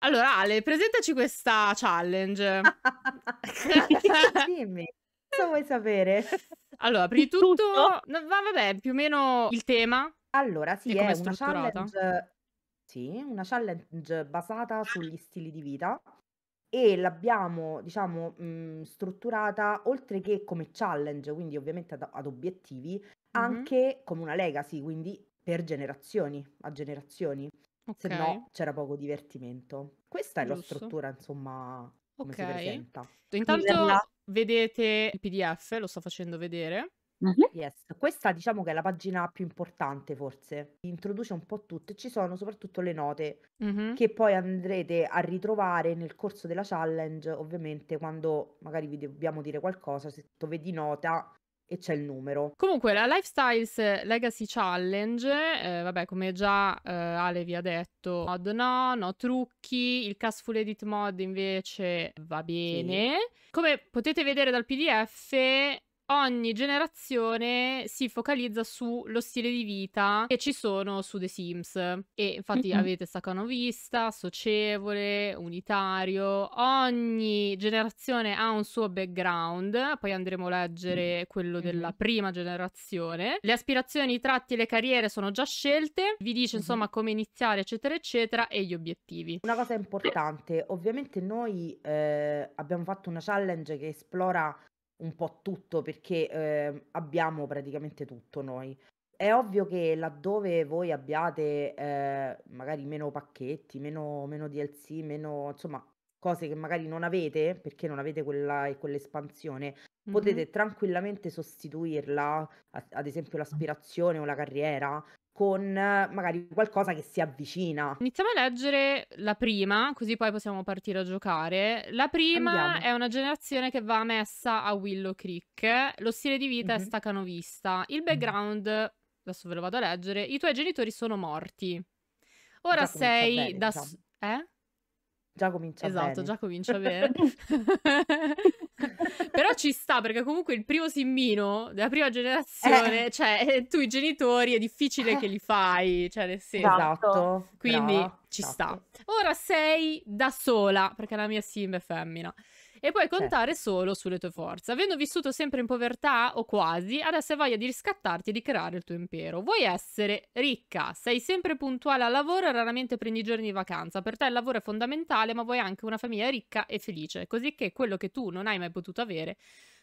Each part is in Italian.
Allora Ale, presentaci questa challenge. Dimmi, cosa vuoi sapere? Allora, prima di tutto, tutto? va, vabbè, più o meno il tema. Allora, sì, è, è una challenge, sì, una challenge basata sugli stili di vita e l'abbiamo, diciamo, mh, mm, strutturata oltre che come challenge, quindi ovviamente ad, ad obiettivi, mm-hmm. anche come una legacy, quindi per generazioni, a generazioni se no c'era poco divertimento. Questa è la struttura, insomma, come si Ok. presenta. Scriverla. Intanto vedete il PDF, lo sto facendo vedere. Mhm. Yes. Questa diciamo che è la pagina più importante forse, introduce un po' tutto e ci sono soprattutto le note Mhm. che poi andrete a ritrovare nel corso della challenge, ovviamente quando magari vi dobbiamo dire qualcosa, se tu vedi nota e c'è il numero. Comunque la Lifestyles Legacy Challenge, eh, vabbè come già eh, Ale vi ha detto, mod no, no trucchi, il Casful Edit mod invece va bene. Sì. Come potete vedere dal PDF ogni generazione si focalizza sullo stile di vita che ci sono su The Sims. E infatti mm-hmm. avete sacanovista, socievole, unitario. Ogni generazione ha un suo background, poi andremo a leggere quello della prima generazione. Le aspirazioni, i tratti e le carriere sono già scelte, vi dice mm-hmm. insomma come iniziare, eccetera, eccetera, e gli obiettivi. Una cosa importante, ovviamente noi eh, abbiamo fatto una challenge che esplora un po' tutto perché eh, abbiamo praticamente tutto noi. È ovvio che laddove voi abbiate eh, magari meno pacchetti, meno, meno DLC, meno insomma cose che magari non avete perché non avete quella, quell'espansione, mm-hmm. potete tranquillamente sostituirla, ad esempio l'aspirazione o la carriera, con magari qualcosa che si avvicina. Iniziamo a leggere la prima, così poi possiamo partire a giocare. La prima Andiamo. è una generazione che va messa a Willow Creek. Lo stile di vita mm-hmm. è mhm. stacanovista. Il mhm. background, adesso ve lo vado a leggere, i tuoi genitori sono morti. Ora sei da... Diciamo. Eh? Già comincia esatto, bene. già comincia bene. Però ci sta perché comunque il primo simmino della prima generazione, eh. cioè eh, tu i genitori è difficile che li fai, cioè nel senso. Esatto. esatto. Quindi Brava. ci esatto. sta. Ora sei da sola perché la mia sim è femmina e puoi cioè contare certo. solo sulle tue forze. Avendo vissuto sempre in povertà, o quasi, adesso hai voglia di riscattarti e di creare il tuo impero. Vuoi essere ricca, sei sempre puntuale al lavoro e raramente prendi giorni di vacanza. Per te il lavoro è fondamentale, ma vuoi anche una famiglia ricca e felice, così che quello che tu non hai mai potuto avere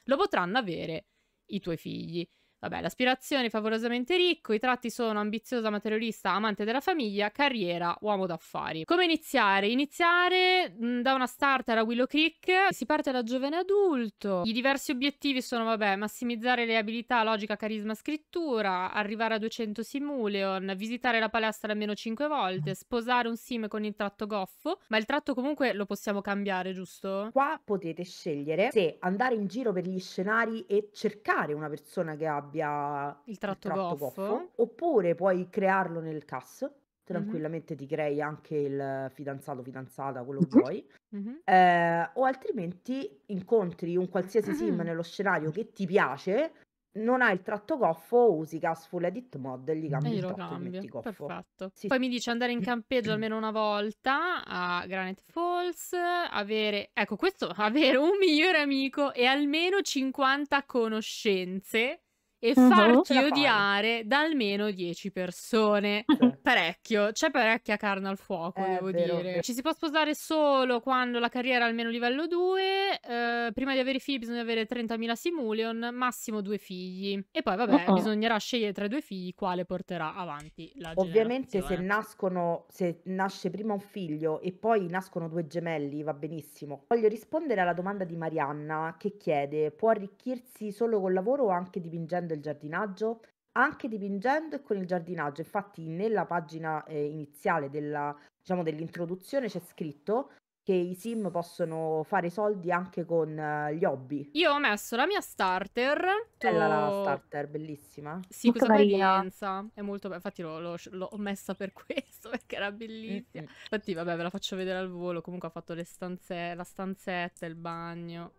lo potranno avere i tuoi figli. Vabbè, l'aspirazione è favolosamente ricco, i tratti sono ambiziosa materialista, amante della famiglia, carriera, uomo d'affari. Come iniziare? Iniziare mm, da una starter a Willow Creek, si parte da giovane adulto. I diversi obiettivi sono, vabbè, massimizzare le abilità, logica, carisma, scrittura, arrivare a 200 simuleon, visitare la palestra almeno 5 volte, sposare un sim con il tratto goffo, ma il tratto comunque lo possiamo cambiare, giusto? Qua potete scegliere se andare in giro per gli scenari e cercare una persona che abbia abbia il tratto, il tratto goffo. goffo. oppure puoi crearlo nel CAS, tranquillamente mm-hmm. ti crei anche il fidanzato, fidanzata, quello che vuoi, mm-hmm. eh, o altrimenti incontri un qualsiasi sim nello scenario che ti piace, non ha il tratto goffo, usi gas full edit mod e gli cambi e il tratto cambio. metti goffo. Perfetto. Sì. Poi mi dice andare in campeggio almeno una volta a Granite Falls, avere, ecco questo, avere un migliore amico e almeno 50 conoscenze e farti odiare da almeno 10 persone. Parecchio, c'è parecchia carne al fuoco, eh, devo vero, dire. Vero. Ci si può sposare solo quando la carriera è almeno livello 2, eh, prima di avere figli bisogna avere 30.000 simulion, massimo due figli. E poi vabbè, uh-huh. bisognerà scegliere tra i due figli quale porterà avanti la Ovviamente se nascono se nasce prima un figlio e poi nascono due gemelli va benissimo. Voglio rispondere alla domanda di Marianna che chiede: può arricchirsi solo col lavoro o anche dipingendo del giardinaggio? Anche dipingendo e con il giardinaggio, infatti nella pagina eh, iniziale della, diciamo, dell'introduzione c'è scritto che i sim possono fare soldi anche con uh, gli hobby. Io ho messo la mia starter. Bella la oh, starter, bellissima. Sì, molto questa esperienza è molto bella. Infatti l'ho, l'ho, l'ho, messa per questo, perché era bellissima. Mm-hmm. Infatti, vabbè, ve la faccio vedere al volo. Comunque ha fatto le stanze- la stanzetta, il bagno.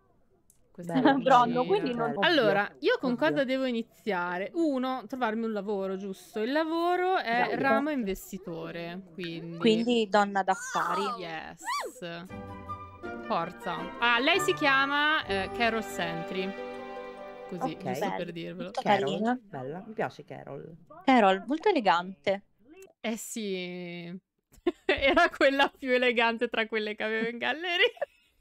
Bello, Bronno, quindi non... Allora, io con Ovvio. cosa devo iniziare? Uno, trovarmi un lavoro, giusto? Il lavoro è Bravo. Esatto. ramo investitore, quindi... Quindi donna d'affari. Yes. Forza. Ah, lei si chiama eh, Carol Sentry. Così, okay. giusto per dirvelo. Carol, bella, mi piace Carol. Carol, molto elegante. Eh sì, era quella più elegante tra quelle che avevo in galleria.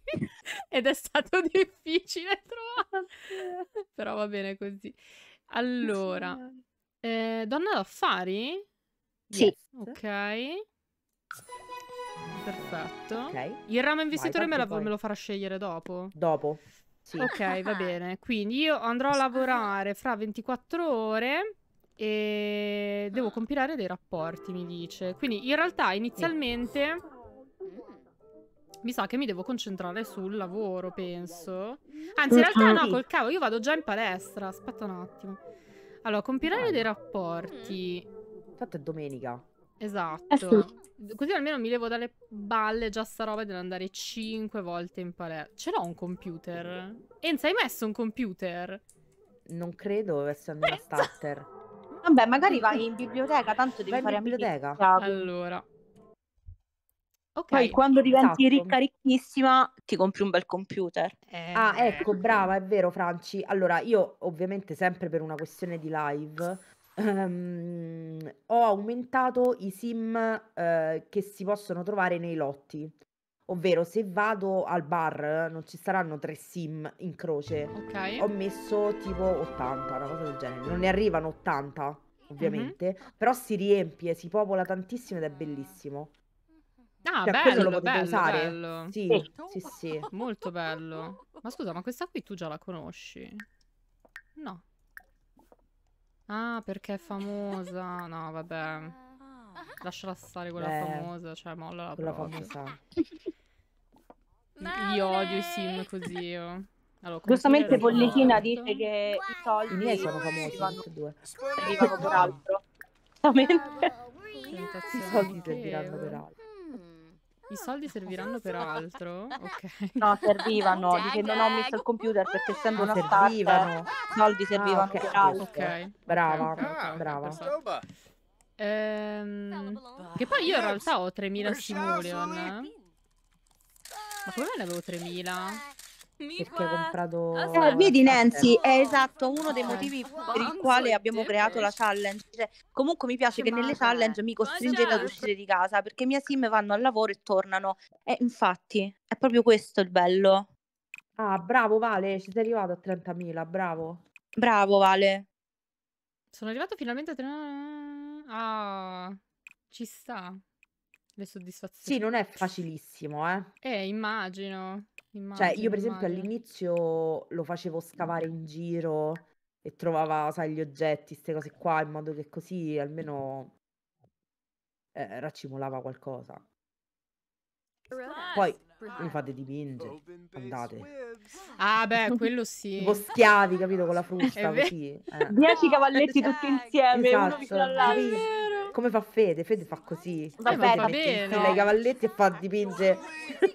Ed è stato difficile trovare. Però va bene così. Allora, eh, donna d'affari? Sì. Ok. Perfetto. Okay. Il ramo investitore me, me, lo farà scegliere dopo? Dopo. Sì. Ok, va bene. Quindi io andrò a lavorare fra 24 ore e devo ah. compilare dei rapporti, mi dice. Quindi in realtà inizialmente mm. Mi sa che mi devo concentrare sul lavoro, penso. Anzi, in realtà no, col cavo, io vado già in palestra. Aspetta un attimo. Allora, compilare dei rapporti. Tanto è domenica. Esatto. Così almeno mi levo dalle balle già sta roba andare 5 volte in palestra. Ce l'ho un computer? Enza, hai messo un computer? Non credo, essendo una starter. Vabbè, magari vai in biblioteca, tanto devi fare in biblioteca. Amicizia. Allora, Okay, Poi quando diventi esatto. ricca ricchissima ti compri un bel computer. Eh, ah, ecco, brava, è vero Franci. Allora, io ovviamente sempre per una questione di live um, ho aumentato i sim uh, che si possono trovare nei lotti. Ovvero, se vado al bar non ci saranno tre sim in croce. Okay. Ho messo tipo 80, una cosa del genere. Non ne arrivano 80, mhm. ovviamente, mm-hmm. però si riempie, si popola tantissimo ed è bellissimo. Ah, cioè, bello, lo potete bello, usare. bello. Sì, sì, sì. Molto bello. Ma scusa, ma questa qui tu già la conosci? No. Ah, perché è famosa. No, vabbè. Lasciala stare quella Beh, famosa, cioè molla la quella proprio. famosa. Io odio i sim così. Io. Allora, Giustamente Pollicina dice che i soldi i miei sono famosi, vanno due. Arrivano peraltro. Giustamente. I soldi serviranno peraltro. I soldi serviranno per altro? Ok. No, servivano, dice non ho messo il computer perché essendo una servivano. i soldi ah, servivano ok, per altro. Ok. Brava, Ah, brava. che Ehm, che poi io in realtà ho 3000 stimuli. Ma come ne avevo 3000? perché ho comprato. Ah, eh, vedi, Nancy, è esatto uno dei ah, motivi eh. per il quale abbiamo eh, creato la challenge. Cioè, comunque mi piace che nelle eh. challenge mi costringete ad uscire di casa perché mia sim vanno al lavoro e tornano. E infatti è proprio questo il bello. Ah, bravo Vale, ci sei arrivato a 30.000, bravo. Bravo Vale. Sono arrivato finalmente a 30.000. Ah, ci sta. Le soddisfazioni. Sì, non è facilissimo, eh. Eh, immagino. Cioè, io per esempio immagino. all'inizio lo facevo scavare in giro e trovava, sai, gli oggetti, queste cose qua, in modo che così almeno eh, raccimolava qualcosa. Poi, Ah. Non fate dipingere, andate. Ah beh, quello sì. Tipo schiavi, capito, con la frusta così. Eh. Dieci cavalletti tutti esatto. insieme, esatto. uno vicino all'altro. Come fa Fede? Fede fa così. Va eh, bene, va bene. i cavalletti e fa dipingere.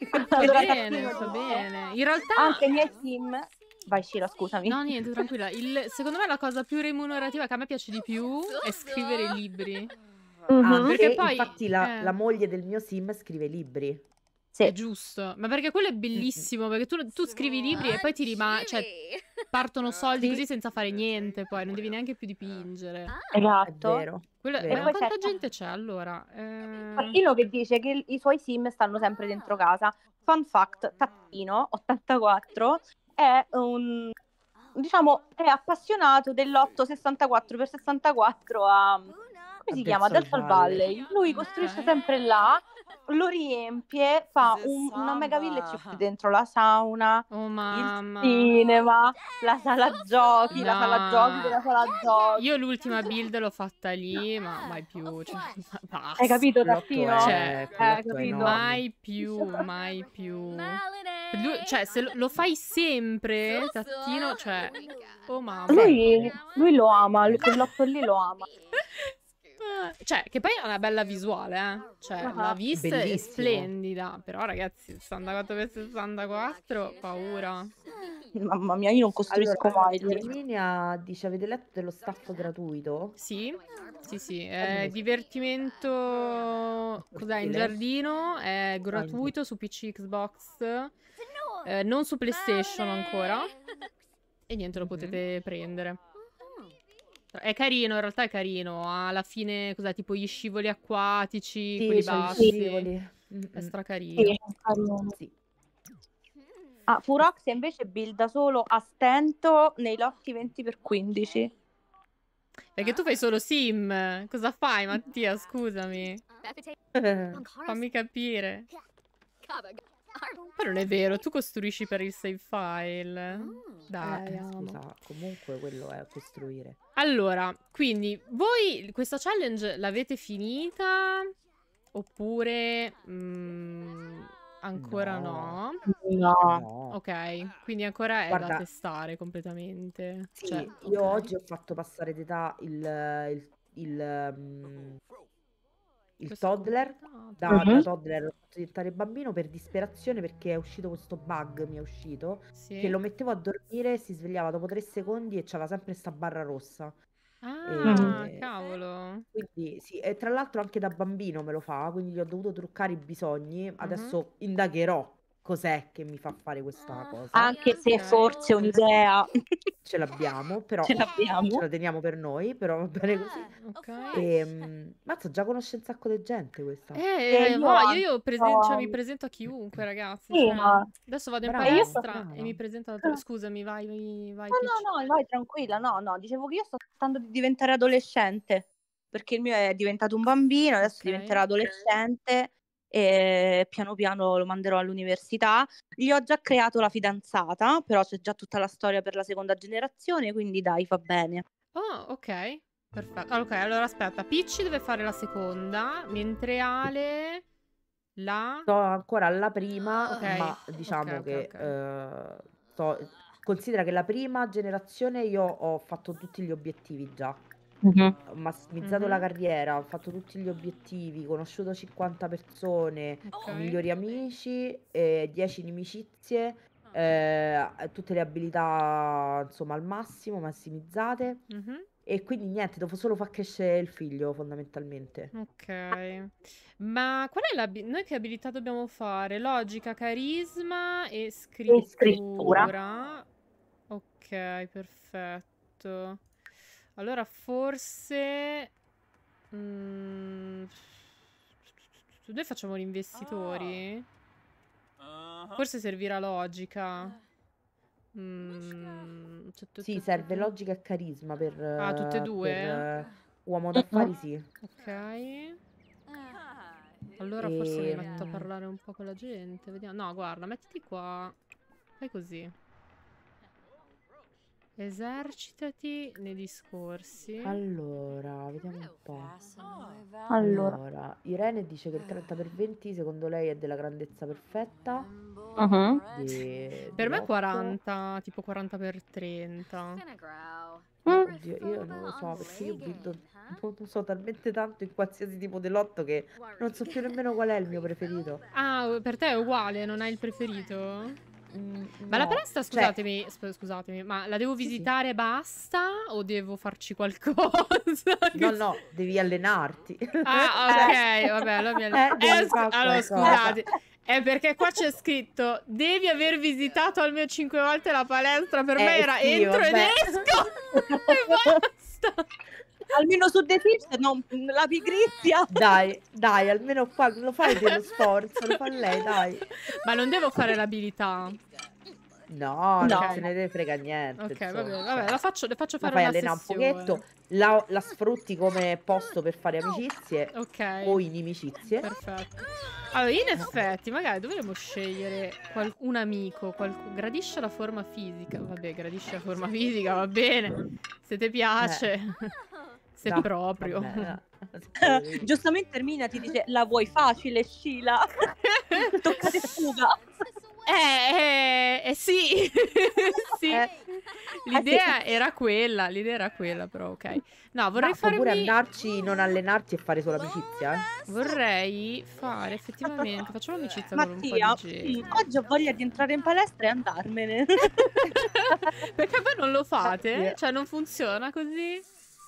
Va bene, va bene. In realtà... Anche i miei sim... Vai Shira, scusami. No, niente, tranquilla. Il, secondo me la cosa più remunerativa che a me piace di più è scrivere libri. Mm -hmm. ah, mhm. perché, perché poi... Infatti la, eh. la moglie del mio sim scrive libri. È Sì. giusto, ma perché quello è bellissimo, perché tu, tu scrivi i libri e ah, poi ti rimane, cioè partono ah. soldi Sì. così senza fare niente, poi non devi neanche più ah. dipingere. Ah, È Esatto. vero, Quello- E vero. ma quanta certo- gente c'è allora? Ehm, Martino che dice che i suoi sim stanno sempre dentro casa. Fun fact, Tattino, 84, è un, diciamo, è appassionato dell'864x64 a, come si chiama? Delta Valley. Valley. Lui costruisce sempre là, lo riempie, fa un, una megavilla e ci fa dentro la sauna, oh, il cinema, la sala giochi, no. la sala giochi della sala giochi. Io l'ultima build l'ho fatta lì, ma mai più. Cioè, Hai capito, Tattino? Eh, cioè, capito. Mai più, mai più. Lui, cioè, se lo, lo fai sempre, Tattino, cioè... Oh mamma. Lui, lui lo ama, quell'otto lì lo ama. Cioè, che poi è una bella visuale, eh. Cioè, uh-huh. Ah, la ah. vista Bellissimo. è splendida. Però, ragazzi, 64 per 64, paura. Mamma mia, io non costruisco allora, mai. Linea dice, avete letto dello staff gratuito? Sì, sì, sì. È divertimento... Cos'è? In giardino, è gratuito su PC, Xbox. Eh, non su PlayStation ancora. E niente, lo potete prendere. È carino, in realtà è carino. Ha alla fine, cosa, tipo gli scivoli acquatici, sì, quelli bassi. Scivoli. Mm, è mm. stracarino. Sì, è carino. Sì. Ah, Furox invece builda solo a stento nei lotti 20x15. Perché tu fai solo sim. Cosa fai, Mattia? Scusami. Fammi capire. Ma non è vero, tu costruisci per il save file. Ah. Dai, eh, eh scusa, comunque quello è costruire. Allora, quindi voi questa challenge l'avete finita oppure mh, mm, ancora no. no. no? Ok, quindi ancora è Guarda, da testare completamente. Sì, cioè, io okay. oggi ho fatto passare d'età il, il, il um, il toddler, da, uh-huh. da, toddler l'ho fatto diventare bambino per disperazione perché è uscito questo bug, mi è uscito, sì. che lo mettevo a dormire, si svegliava dopo tre secondi e c'era sempre sta barra rossa. Ah, e... cavolo. Quindi, sì, e tra l'altro anche da bambino me lo fa, quindi gli ho dovuto truccare i bisogni. Mm-hmm. Adesso uh-huh. indagherò cos'è che mi fa fare questa ah, cosa. Ah, anche se forse un'idea ce l'abbiamo, però ce l'abbiamo. Ce la teniamo per noi, però va bene così. Ah, okay. E, ehm, mazza, già conosce un sacco di gente questa. Eh, eh no, io, io presen- cioè, mi presento a chiunque, ragazzi. Sì, cioè, no. Adesso vado in Brava. Eh, palestra no, e mi presento ad Alla... Scusami, vai, vai. no, no, no, vai tranquilla, no, no, dicevo che io sto tentando di diventare adolescente perché il mio è diventato un bambino, adesso okay. diventerà adolescente e piano piano lo manderò all'università. Gli ho già creato la fidanzata, però c'è già tutta la storia per la seconda generazione, quindi dai, va bene. Oh, ok. Perfetto. Ah, ok, allora aspetta, Picci deve fare la seconda, mentre Ale la... Sto ancora alla prima, ah, okay. ma diciamo okay, okay, che... Uh, sto... Considera che la prima generazione io ho fatto tutti gli obiettivi già. Mh-mh. Ho massimizzato la Mh-mh. carriera, ho fatto tutti gli obiettivi, conosciuto 50 persone, Okay. migliori amici, ehm, 10 inimicizie, ehm, tutte le abilità insomma al massimo, massimizzate Mh-mh. e quindi niente, devo solo fa crescere il figlio fondamentalmente. Ok. Ma qual è l'abi noi che abilità dobbiamo fare? Logica, carisma e E scrittura. Ok, perfetto. Allora forse... Mm... Noi facciamo gli investitori. Ah. Uh -huh. Forse servirà logica. Eh. Mm... Cioè, sì, serve logica e carisma per... Ah, tutte e eh, due? Per, eh, uomo ah. d'affari, sì. Ok. Allora e... forse mi metto a parlare un po' con la gente. Vediamo. No, guarda, mettiti qua. Fai così. Esercitati nei discorsi. Allora, vediamo un po'. Allora. Irene dice che il 30 per 20 secondo lei è della grandezza perfetta. Uh -huh. di, per di me è 40, tipo 40 per 30 mm. Oddio, io non lo so perché io buildo, non so talmente tanto in qualsiasi tipo di lotto che non so più nemmeno qual è il mio preferito. Ah, per te è uguale, non hai il preferito? ma mm, no. la palestra, cioè, scusatemi, cioè... scusatemi, ma la devo visitare e sì, sì. basta o devo farci qualcosa? No, no, devi allenarti. Ah, ok, vabbè, eh, eh, allora mi alleno. Eh, eh, sc- allora, scusate. È perché qua c'è scritto devi aver visitato almeno 5 volte la palestra. Per eh, me era io, entro beh. ed esco e basta almeno su The Sims no, la pigrizia. Dai, dai, almeno qua lo fai dello sforzo, lo fa lei, dai. Ma non devo fare l'abilità. No, no, non se ne deve frega niente. Ok, va bene. vabbè, la faccio, le faccio fare la fai una allenare sessione. un pochetto, la, la, sfrutti come posto per fare amicizie okay. o inimicizie. Perfetto. Allora, in effetti, magari dovremmo scegliere un amico, qualcuno gradisce la forma fisica. Vabbè, gradisce la forma fisica, va bene. Se ti piace. Eh se no, proprio. Vabbè, Giustamente Erminia ti dice la vuoi facile, Scila. Toccate fuga. Eh, eh, eh sì, sì. Eh. eh l'idea era quella, l'idea era quella però ok. No, vorrei fare... farmi... andarci, non allenarti e fare solo amicizia. Eh. Vorrei fare effettivamente, facciamo amicizia Mattia, con un po' oggi ho voglia di entrare in palestra e andarmene. Perché voi non lo fate? Cioè non funziona così?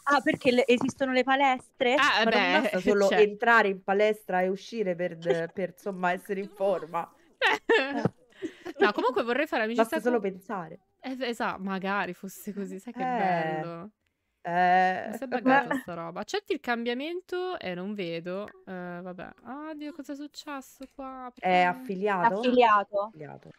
Ah, perché le- esistono le palestre? Ah, ma beh, non basta eh, solo cioè. entrare in palestra e uscire per, per insomma essere in forma. no, comunque vorrei fare amicizia. Basta solo con... pensare. Eh, esatto, magari fosse così, sai che eh. bello. Eh, Mi si è buggata ma... sta roba. Accetti il cambiamento e eh, non vedo. Eh, vabbè. Oddio, ah, cosa è successo qua? Perché... È affiliato? Affiliato. affiliato.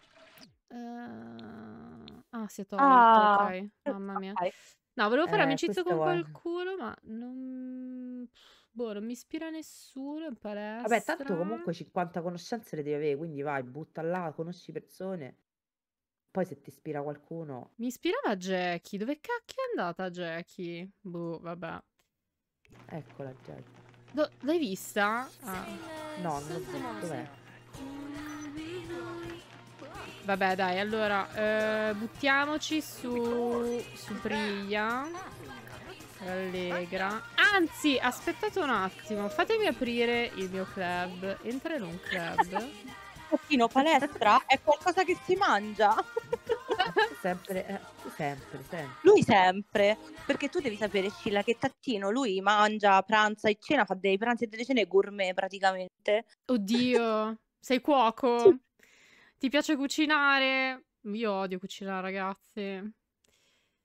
Uh... Ah, si è tolto. Ah. Ok, mamma mia. Okay. No, volevo fare Eh, amicizia con qualcuno, ma non... Boh, non mi ispira nessuno in Vabbè, tanto comunque 50 conoscenze le devi avere, quindi vai, butta là, conosci persone. Poi se ti ispira qualcuno, Mi ispirava Jackie. Dove cacchio è andata Jackie? Boh, vabbè. eccola Jackie. Do- l'hai vista? Ah. No, non l'ho vista. Dov'è? Vabbè, dai, allora eh, buttiamoci su, su Briglia. Allegra. Anzi, aspettate un attimo, fatemi aprire il mio club. Entra in un club. Pochino palestra è qualcosa che si mangia. sempre, eh, sempre, sempre. Lui sempre, perché tu devi sapere, Scilla, che Tattino lui mangia, pranza e cena, fa dei pranzi e delle cene gourmet praticamente. Oddio, sei cuoco? Sì. Ti piace cucinare? Io odio cucinare, ragazzi.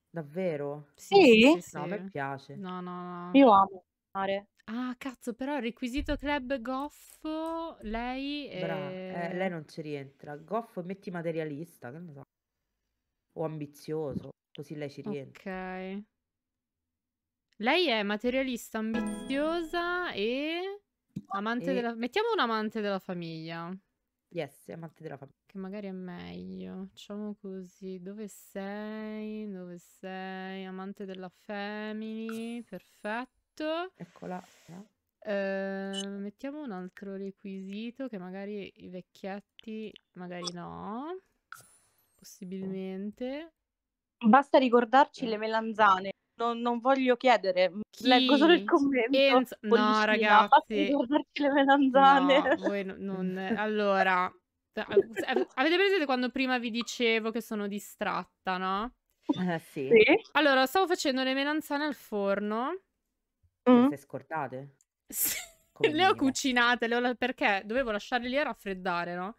Davvero? Sì? Sì, sì, No, a me piace. No, no, no. Io amo cucinare. Ah, cazzo, però il requisito club goffo, lei Bra- eh, lei non ci rientra. Goffo, metti materialista, che ne so. O ambizioso, così lei ci rientra. Ok. Lei è materialista, ambiziosa e amante E- della... Mettiamo un amante della famiglia. Yes, amante della famiglia. Che magari è meglio. Facciamo così. Dove sei? Dove sei? Amante della family. Perfetto. Eccola. Eh, mettiamo un altro requisito che magari i vecchietti, magari no. Oh. Possibilmente. Basta ricordarci eh. le melanzane. Non, non voglio chiedere, Leggo solo il commento. Enzo... No, ah, ragazzi. guardarci le melanzane. No, voi non... Allora, avete presente quando prima vi dicevo che sono distratta, no? Eh, sì. sì. Allora, stavo facendo le melanzane al forno. Mm. Le scortate? Sì. Come le dire. ho cucinate, le ho... perché dovevo lasciarle lì a raffreddare, no?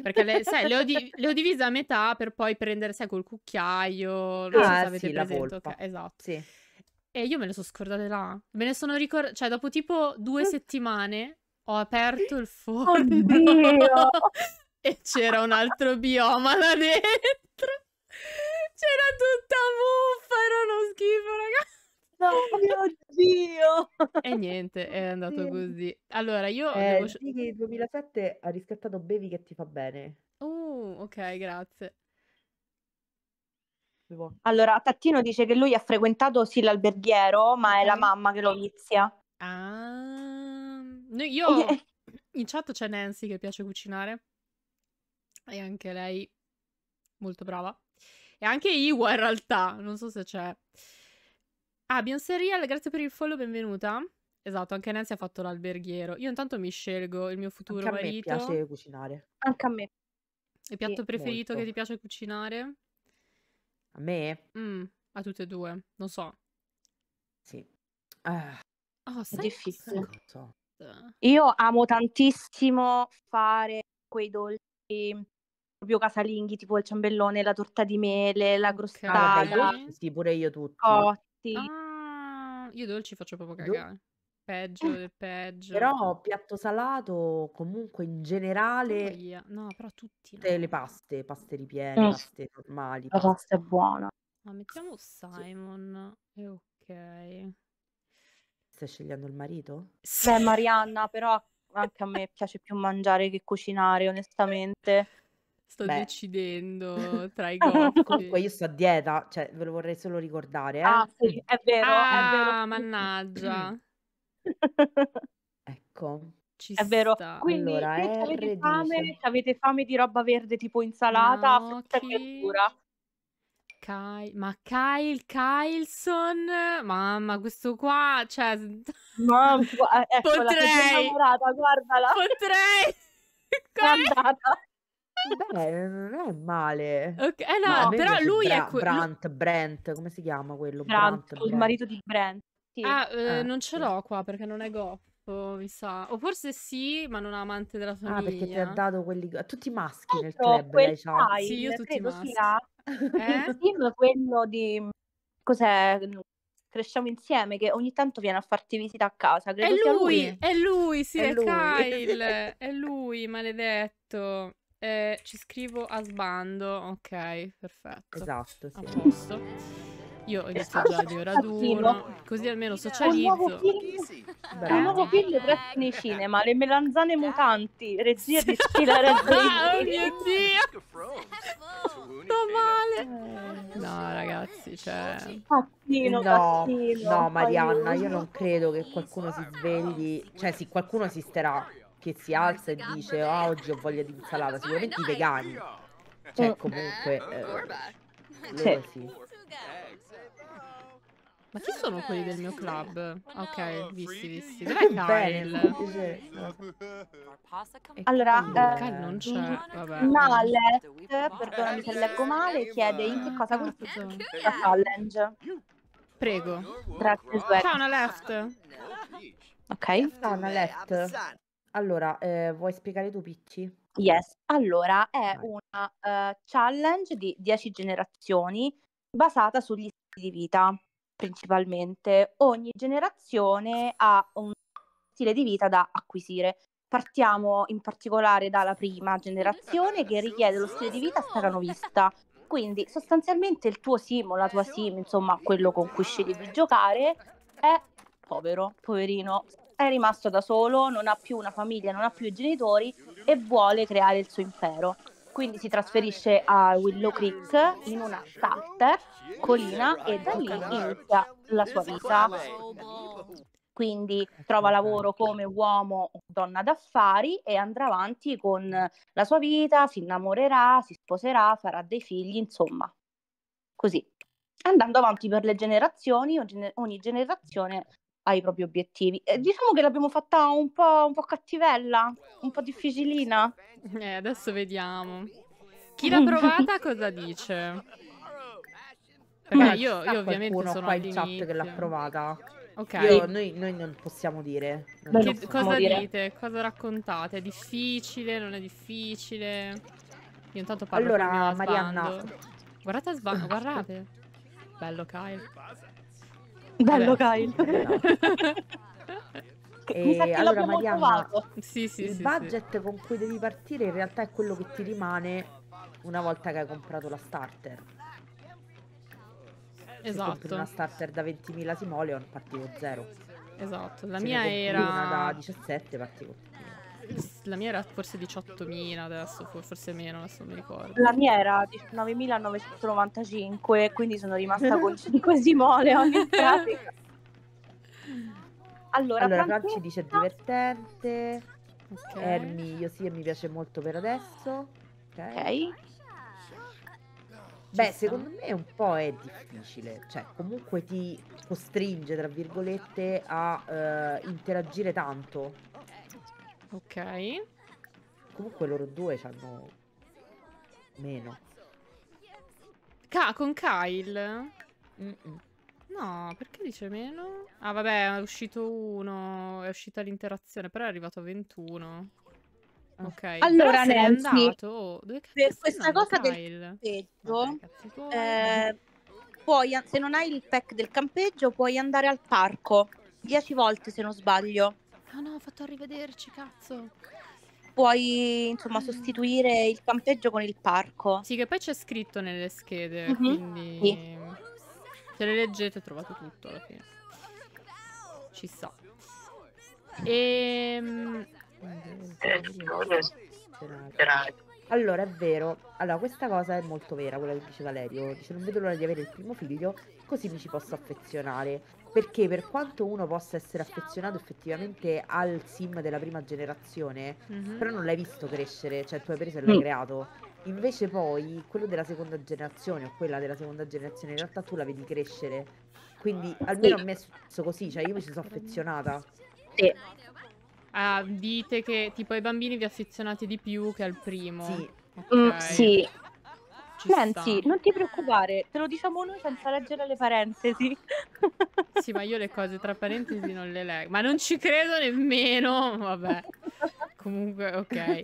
Perché le, sai, le, ho di... le, ho divise a metà per poi prendere, sai, col cucchiaio. Non ah, so se avete sì, presente. Okay, esatto. Sì. E io me le sono scordate là. Me ne sono ricordate. Cioè, dopo tipo due eh. settimane ho aperto il forno. e c'era un altro bioma là dentro. C'era tutta muffa, era uno schifo, ragazzi. Oh mio Dio! E niente, è andato così. Allora, io... Eh, devo... Dighi 2007 ha riscattato Bevi che ti fa bene. Uh, ok, grazie. Allora, Tattino dice che lui ha frequentato sì l'alberghiero, ma è la mamma che lo vizia. Ah, no, io in chat c'è Nancy che piace cucinare e anche lei molto brava. E anche Iwa in realtà, non so se c'è. Ah, Beyoncé grazie per il follow, benvenuta. Esatto, anche Nancy ha fatto l'alberghiero. Io intanto mi scelgo il mio futuro anche marito. a me piace cucinare. Anche a me. Il piatto sì, preferito molto. che ti piace cucinare? A me? Mm, a tutte e due, non so. Sì. Ah, Oh, È sai difficile. cosa? Eh. Io amo tantissimo fare quei dolci proprio casalinghi, tipo il ciambellone, la torta di mele, la Ah, vabbè, sì, pure io tutti. cotti. Ah, io dolci faccio proprio Do- cagare peggio eh, del peggio. Però piatto salato comunque in generale No, però tutti no. le paste, paste ripiene, Eh, paste normali, La pasta è buona. Ma mettiamo Simon. E eh, ok. Stai scegliendo il marito? Beh, Marianna, però anche a me piace più mangiare che cucinare, onestamente. Sto Beh. decidendo tra i Comunque io sto a dieta, cioè ve lo vorrei solo ricordare, eh. Ah, sì, è vero, è vero. Ah, mannaggia. Ecco. Ci è vero, sta. quindi allora, se avete, fame, se avete, fame, di roba verde tipo insalata, no, frutta che... verdura. Kyle, ma Kyle Kyleson, mamma, questo qua, cioè, mamma, eh, ecco, potrei, innamorata, guardala, potrei, guardata. Beh, non è male. Okay, eh no, no però lui Bra- è que- Brant, Brent, come si chiama quello? Brant, Brant, il marito di Brent. Ah, eh, Ah, non ce sì. l'ho qua perché non è goffo, mi sa. O forse sì, ma non amante della Ah, perché ti ha dato quelli a tutti i maschi nel ecco, club quel dai Sì, io tutti credo maschi. sia Eh? il film quello di cos'è? Mm, Cresciamo insieme, che ogni tanto viene a farti visita a casa, È credo sia lui. lui, è lui, sì, È è lui. Kyle, è lui, maledetto. Eh, ci scrivo a sbando, ok, perfetto, Esatto, sì. a posto. Io ho visto esatto. già di ora esatto, d'uno, così almeno socializzo. È un nuovo film presso nei cinema, Le melanzane mutanti, regia di stile Razzini. Ah, oh mio Dio! Sto male! Eh, no ragazzi, cioè... Pazzino, no, pazzino, no Marianna, io non credo che qualcuno si svegli, cioè sì, qualcuno esisterà che si alza e dice oh, oggi ho voglia di insalata, sicuramente i vegani. Cioè eh. comunque... Eh, sì. Ma chi sono quelli del mio club? Ok, visti, visti. Dov'è Kyle? allora, eh, Kyle non c'è, vabbè. Nalet, perdonami se leggo male, chiede in che cosa consiste cioè, la challenge. Prego. Grazie, Sweat. una left. Ok. Fauna left. Allora, eh, vuoi spiegare tu, Picci? Yes. Allora, è una uh, challenge di 10 generazioni basata sugli stili di vita principalmente, ogni generazione ha un stile di vita da acquisire. Partiamo in particolare dalla prima generazione che richiede lo stile di vita staganovista. Quindi sostanzialmente il tuo sim o la tua sim, insomma quello con cui scegli di giocare, è povero, poverino, è rimasto da solo, non ha più una famiglia, non ha più i genitori e vuole creare il suo impero. Quindi si trasferisce a Willow Creek in una starter collina e da lì inizia la sua vita. Quindi trova lavoro come uomo o donna d'affari e andrà avanti con la sua vita, si innamorerà, si sposerà, farà dei figli, insomma. Così. Andando avanti per le generazioni, ogni generazione ha i propri obiettivi. Eh, diciamo che l'abbiamo fatta un po', un po cattivella, un po' difficilina. Eh, adesso vediamo. Chi l'ha provata cosa dice? Perché io, io ovviamente sono qua in chat che l'ha provata. Ok. Io, noi, noi, non possiamo dire. Non che, possiamo cosa dire. dite? Cosa raccontate? È difficile? Non è difficile? Io intanto parlo Allora, Marianna. Guardate, sbaglio, guardate. Bello Kyle. Bello Vabbè. Kyle. E Mi sa che allora, Marianna, sì, sì, il sì, budget con cui devi partire in realtà è quello che ti rimane una volta che hai comprato la starter. Cioè, esatto. una starter da 20.000 simoleon partivo zero Esatto, la Se mia era... Una da 17 partivo la mia era forse 18.000 adesso, forse meno, adesso non mi ricordo. La mia era 19.995, quindi sono rimasta con 5 simoleon in pratica. Allora, allora Franci Francesca... dice divertente, okay. Ermi, io sì, mi piace molto per adesso. Ok. okay. Beh, secondo me un po' è difficile, cioè comunque ti costringe, tra virgolette, a eh, interagire tanto. Ok. Comunque loro due hanno meno. Ka- con Kyle? Mm -mm. No, perché dice meno? Ah, vabbè, è uscito uno, è uscita l'interazione, però è arrivato a 21. Ok. Allora, Nancy, oh, per questa cosa Kyle? del ah, campeggio, Vabbè, eh, puoi, se non hai il pack del campeggio, puoi andare al parco Dieci volte se non sbaglio. Ah oh no, ho fatto arrivederci, cazzo. Puoi, insomma, mm. sostituire il campeggio con il parco. Sì, che poi c'è scritto nelle schede, mm -hmm. quindi... Sì. Se le leggete trovate tutto alla fine. Ci sta. Ehm... Quindi, eh, allora, è vero. Allora, questa cosa è molto vera, quella che dice Valerio. Dice, non vedo l'ora di avere il primo figlio, così mi ci posso affezionare. Perché per quanto uno possa essere affezionato effettivamente al sim della prima generazione, mm-hmm. però non l'hai visto crescere, cioè tu hai preso e l'hai mm. creato. Invece poi quello della seconda generazione o quella della seconda generazione in realtà tu la vedi crescere. Quindi almeno sì. a me è successo così, cioè io mi ci sono affezionata. Sì. Ah, dite che tipo ai bambini vi affezionate di più che al primo. Sì. Okay. Mm, sì. Nancy, non ti preoccupare, te lo diciamo noi senza leggere le parentesi. Sì, ma io le cose tra parentesi non le leggo, ma non ci credo nemmeno, vabbè. Comunque, ok.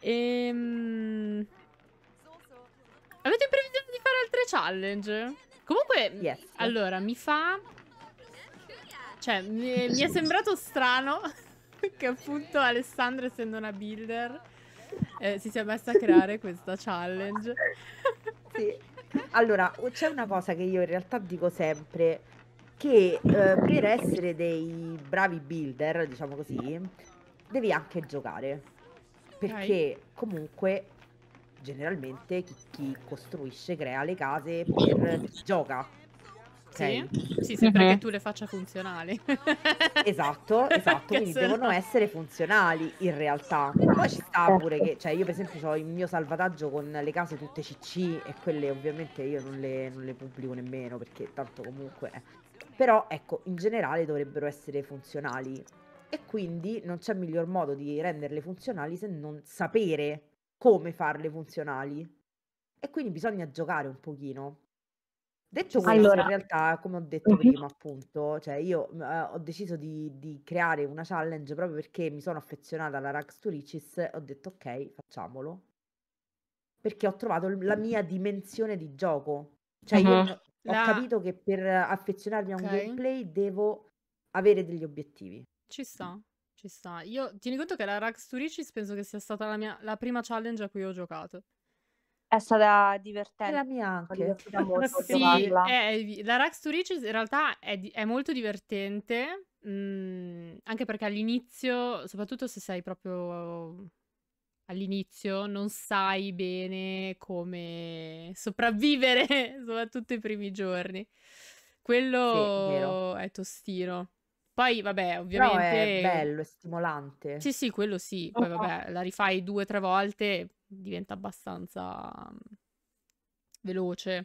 Ehm... Avete previsione di fare altre challenge? Comunque, yes. allora, mi fa cioè, mi, mi è sembrato strano che appunto Alessandra, essendo una builder, eh, si sia messa a creare questa challenge. sì. Allora, c'è una cosa che io in realtà dico sempre, che eh, per essere dei bravi builder, diciamo così, devi anche giocare. Perché okay. comunque generalmente chi, chi costruisce, crea le case, per, gioca Okay. Sì, sì sempre mm-hmm. che tu le faccia funzionali. esatto, esatto, quindi devono no. essere funzionali in realtà. Poi ci sta certo. pure che, cioè io per esempio ho il mio salvataggio con le case tutte CC e quelle ovviamente io non le, non le pubblico nemmeno perché tanto comunque... È. Però ecco, in generale dovrebbero essere funzionali e quindi non c'è miglior modo di renderle funzionali se non sapere come farle funzionali. E quindi bisogna giocare un pochino Detto questo, allora, in realtà, come ho detto uh-huh. prima, appunto, cioè io eh, ho deciso di, di, creare una challenge proprio perché mi sono affezionata alla Rags to Riches, ho detto ok, facciamolo, perché ho trovato la mia dimensione di gioco. Cioè uh-huh. io ho la... capito che per affezionarmi a un gameplay devo avere degli obiettivi. Ci sta, ci sta. Io tieni conto che la Rags to Riches penso che sia stata la, mia, la prima challenge a cui ho giocato. È stata divertente. E la mia anche. Molto sì, è, la eh, Rags to Riches in realtà è, è molto divertente, mh, mm, anche perché all'inizio, soprattutto se sei proprio all'inizio, non sai bene come sopravvivere, soprattutto i primi giorni. Quello sì, è, è tostino. Poi, vabbè, ovviamente. Però è bello, è stimolante. Sì, sì, quello sì. Poi, vabbè, la rifai due o tre volte, diventa abbastanza mm, veloce.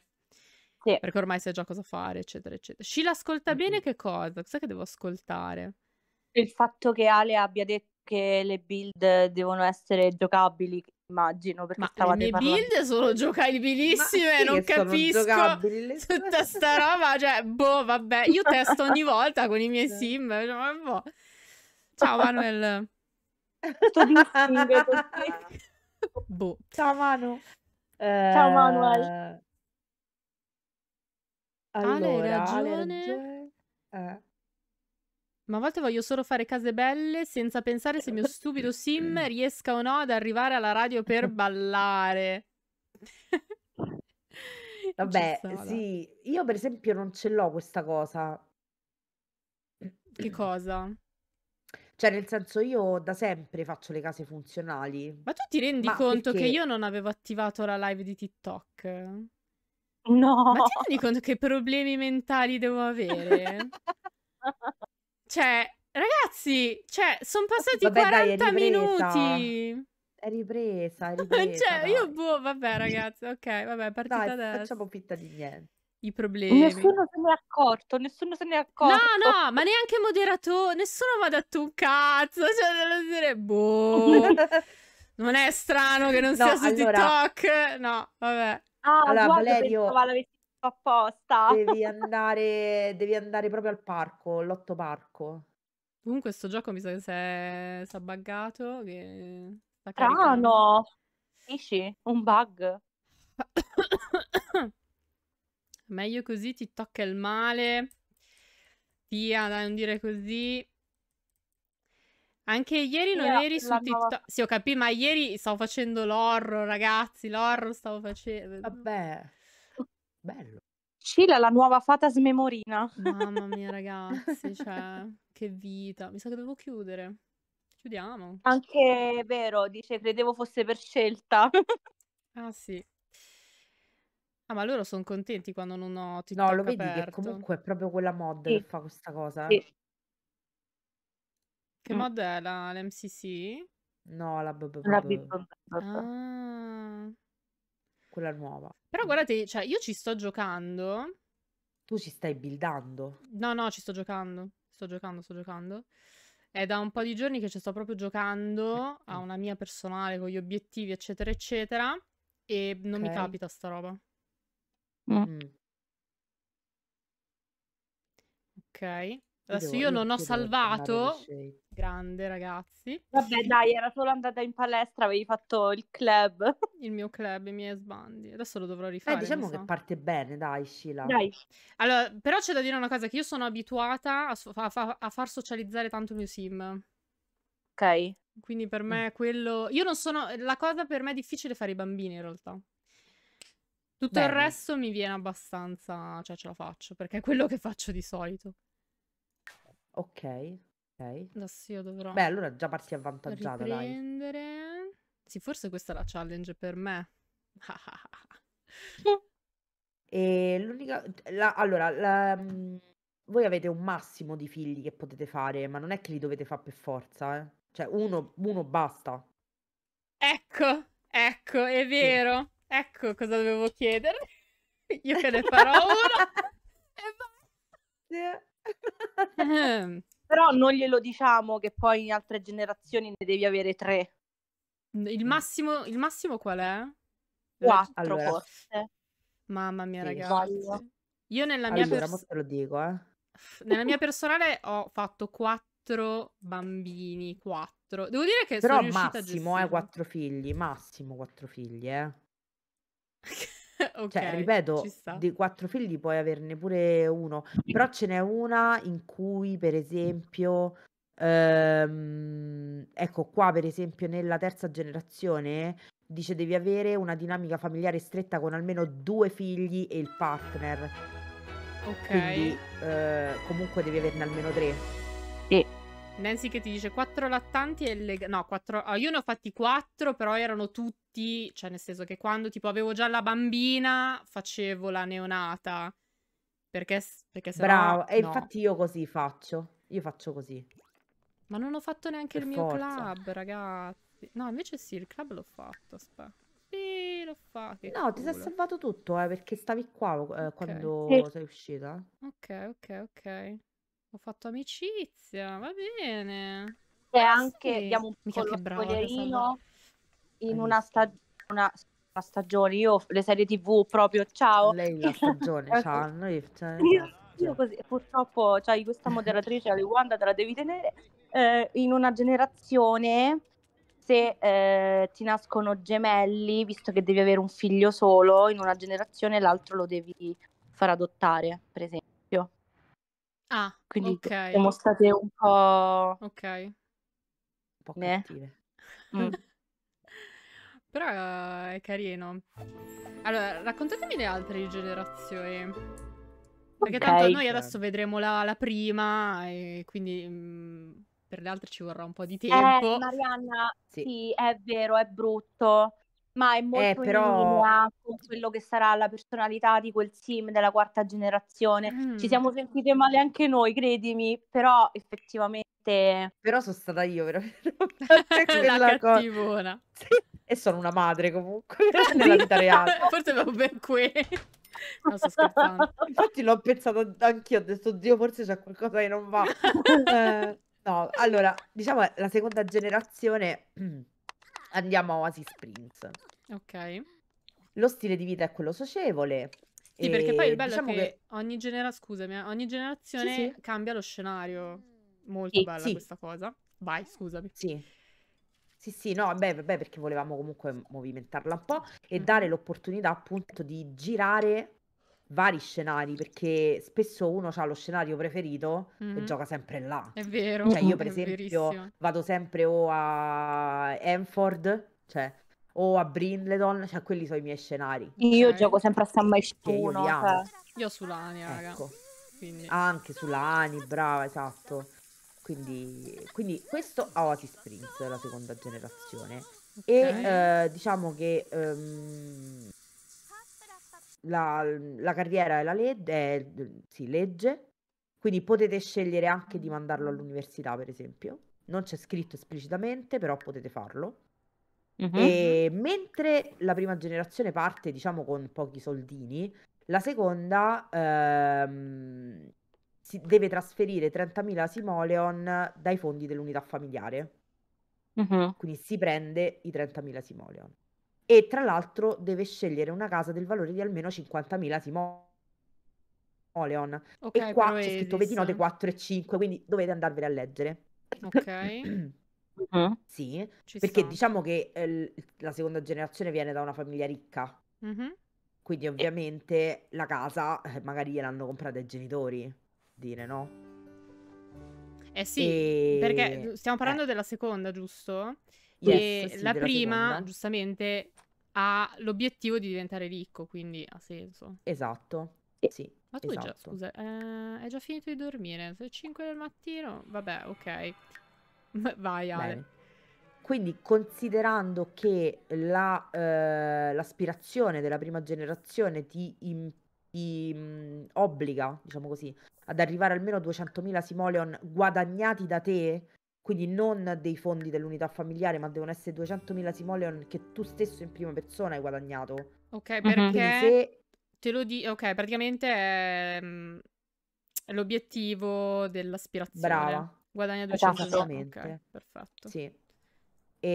Sì. Perché ormai sai già cosa fare, eccetera, eccetera. Sheila ascolta mm-hmm. bene che cosa? Cos'è che devo ascoltare? Il fatto che Ale abbia detto che le build devono essere giocabili, immagino, perché Ma stavate le parlando... build sono giocabilissime, sì, non capisco tutta sta roba, cioè, boh, vabbè, io testo ogni volta con i miei sim, cioè, boh. Ciao Manuel. Sto distingue così. boh. Ciao Manu. Eh... Ciao Manuel. Eh, allora, hai ragione. Eh. Ma a volte voglio solo fare case belle senza pensare se mio stupido sim riesca o no ad arrivare alla radio per ballare. Vabbè, sì, io per esempio non ce l'ho questa cosa. Che cosa? Cioè, nel senso, io da sempre faccio le case funzionali. Ma tu ti rendi Ma conto che io non avevo attivato la live di TikTok? No. Ma ti rendi conto che problemi mentali devo avere? Cioè, ragazzi, cioè, sono passati Vabbè, 40 ripresa. minuti. È ripresa, è cioè, ripresa. Cioè, dai. io boh, vabbè ragazzi, ok, vabbè, partita Dai, adesso. facciamo finta di niente i problemi. Nessuno se ne è accorto, nessuno se ne è accorto. No, no, ma neanche moderato, nessuno mi ha detto un cazzo, cioè dire boh. non è strano che non sia su allora... TikTok. No, vabbè. Ah, allora, Valerio, apposta. Devi andare, devi andare proprio al parco, l'otto parco. Comunque sto gioco mi sa che si è, buggato, che sta Strano! Dici? Un bug? Meglio così ti tocca il male. Via, dai, non dire così. Anche ieri non yeah, eri su TikTok. Nuova... Sì, ho capito, ma ieri stavo facendo l'horror, ragazzi. L'horror stavo facendo. Vabbè, bello. Scila, la nuova fata smemorina. Mamma mia, ragazzi, cioè, che vita. Mi sa che devo chiudere. Chiudiamo. Anche vero, dice, credevo fosse per scelta. ah, sì. Ah, ma loro sono contenti quando non ho TikTok No, lo vedi che comunque è proprio quella mod che fa questa cosa? sì. Che Mm. mod è la l'MCC? No, la BBB. La b- Ah. quella nuova. Però guardate, cioè, io ci sto giocando. Tu ci stai buildando. No, no, ci sto giocando. Sto giocando, sto giocando. È da un po' di giorni che ci sto proprio giocando a una mia personale con gli obiettivi, eccetera, eccetera. E non mi capita sta roba. Mm. Mm. Ok, Adesso Devo io non ho salvato grande ragazzi. Vabbè dai, era solo andata in palestra, avevi fatto il club. Il mio club, i miei sbandi. Adesso lo dovrò rifare, mi diciamo che parte bene, dai, Sheila. Dai. Allora, però c'è da dire una cosa, che io sono abituata a, so- a far socializzare tanto il mio sim. Ok. Quindi per me me mm. quello io non sono la cosa per me è difficile fare i bambini in realtà. Tutto Bene. il resto mi viene abbastanza, cioè ce la faccio, perché è quello che faccio di solito. Ok, ok. Adesso io dovrò... Beh, allora già parti avvantaggiata, riprendere... dai. Sì, forse questa è la challenge per me. e l'unica... La... Allora, la... Mm, voi avete un massimo di figli che potete fare, ma non è che li dovete fare per forza, eh. Cioè, uno, uno basta. Ecco, ecco, è vero. Sì. Ecco cosa dovevo chiedere. Io che ne farò uno. Ehm. Però non glielo diciamo che poi in altre generazioni ne devi avere tre. Il mm. massimo, il massimo qual è? Quattro allora. forse. Mamma mia, sì, ragazzi. Voglio. Io nella mia allora, pers- te lo dico, eh. Nella mia personale ho fatto quattro bambini, quattro. Devo dire che Però sono riuscita a Però massimo, eh, quattro figli, massimo quattro figli, eh. Cioè, ripeto, ci dei quattro figli puoi averne pure uno, però ce n'è una in cui, per esempio, ehm, ecco qua, per esempio, nella terza generazione dice devi avere una dinamica familiare stretta con almeno due figli e il partner, quindi Ok. eh, comunque devi averne almeno tre. Sì. Nancy che ti dice quattro lattanti e le... No, 4... Oh, ah, io ne ho fatti quattro, però erano tutti... Cioè, nel senso che quando tipo avevo già la bambina, facevo la neonata. Perché, perché se Bravo, no... e infatti io così faccio. Io faccio così. Ma non ho fatto neanche per il forza. mio club, ragazzi. No, invece sì, il club l'ho fatto, aspetta. Sì, l'ho fatto. No, culo. ti sei salvato tutto, eh, perché stavi qua eh, okay. quando sì. sei uscita. Ok, ok, ok. Ho fatto amicizia, va bene. E ah, anche sì. diamo un piccolo spoglierino in una, stag una, una, stagione. Io le serie tv proprio, ciao. Lei la stagione, ciao. Noi, cioè, cioè io, io cioè. così, purtroppo, cioè, questa moderatrice, la Wanda, te la devi tenere. Eh, in una generazione se eh, ti nascono gemelli, visto che devi avere un figlio solo, in una generazione l'altro lo devi far adottare, per esempio. Ah, Quindi okay. siamo state un po'... Ok. Un po' cattive. Mm. Però uh, è carino. Allora, raccontatemi le altre generazioni. Perché okay. tanto noi adesso vedremo la, la prima e quindi... Mh, mm, per le altre ci vorrà un po' di eh, tempo. Eh, Marianna, sì. sì, è vero, è brutto ma è molto eh, però... in linea con quello che sarà la personalità di quel sim della quarta generazione. Mm. Ci siamo sentite male anche noi, credimi, però effettivamente... Però sono stata io, veramente. la cattivona. Co- sì. E sono una madre comunque, nella vita reale. Forse va ben qui. No, sto scherzando. Infatti l'ho pensato anch'io, ho detto, Dio, forse c'è qualcosa che non va. eh, no, allora, diciamo la seconda generazione... andiamo a Oasis Prince. Ok. Lo stile di vita è quello socievole. Sì, perché poi il bello diciamo è che, che... Ogni, genera... Scusami, eh, ogni, generazione sì, sì. cambia lo scenario. Molto sì, bella questa cosa. Vai, scusami. Sì. Sì, sì, no, beh, beh, perché volevamo comunque movimentarla un po' e mm. dare l'opportunità appunto di girare vari scenari perché spesso uno ha lo scenario preferito mm-hmm. e gioca sempre là. È vero. Cioè io per esempio verissimo. vado sempre o a Enford, cioè o a Brindleton, cioè quelli sono i miei scenari. Io okay. gioco sempre a San Maestuno. Io, cioè. io su Lani, ecco. Anche su brava, esatto. Quindi, quindi questo a Oasis Prince, la seconda generazione. Okay. E eh, diciamo che um, la, la carriera è, la le- è sì, legge, quindi potete scegliere anche di mandarlo ah. all'università, per esempio. Non c'è scritto esplicitamente, però potete farlo. Mm-hmm. E mentre la prima generazione parte, diciamo, con pochi soldini, la seconda ehm, si deve trasferire 30.000 simoleon dai fondi dell'unità familiare. Mm-hmm. Quindi si prende i 30.000 simoleon e tra l'altro deve scegliere una casa del valore di almeno 50.000 timoleon. Okay, e qua c'è Edis. scritto vedi note 4 e 5, quindi dovete andarvele a leggere. Ok. mm-hmm. Sì, Ci perché sta. diciamo che eh, la seconda generazione viene da una famiglia ricca. Mm-hmm. Quindi ovviamente la casa eh, magari gliel'hanno comprata i genitori, dire no? Eh sì, e... perché stiamo eh. parlando eh. della seconda, giusto? Yes, sì, la prima, seconda. giustamente, ha l'obiettivo di diventare ricco, quindi ha senso. Esatto. Sì. Ma tu esatto. già, scusa, eh, è già finito di dormire? Sono 5 del mattino? Vabbè, ok. Vai, Ale. Bene. Quindi considerando che la, eh, l'aspirazione della prima generazione ti, in, ti mh, mm, obbliga, diciamo così, ad arrivare almeno a 200.000 simoleon guadagnati da te, quindi non dei fondi dell'unità familiare, ma devono essere 200.000 simoleon che tu stesso in prima persona hai guadagnato. Ok, mm-hmm. perché mm se... te lo dico, ok, praticamente è ehm, l'obiettivo dell'aspirazione. Brava. Guadagna 200.000. Esatto. Okay, perfetto. Sì. E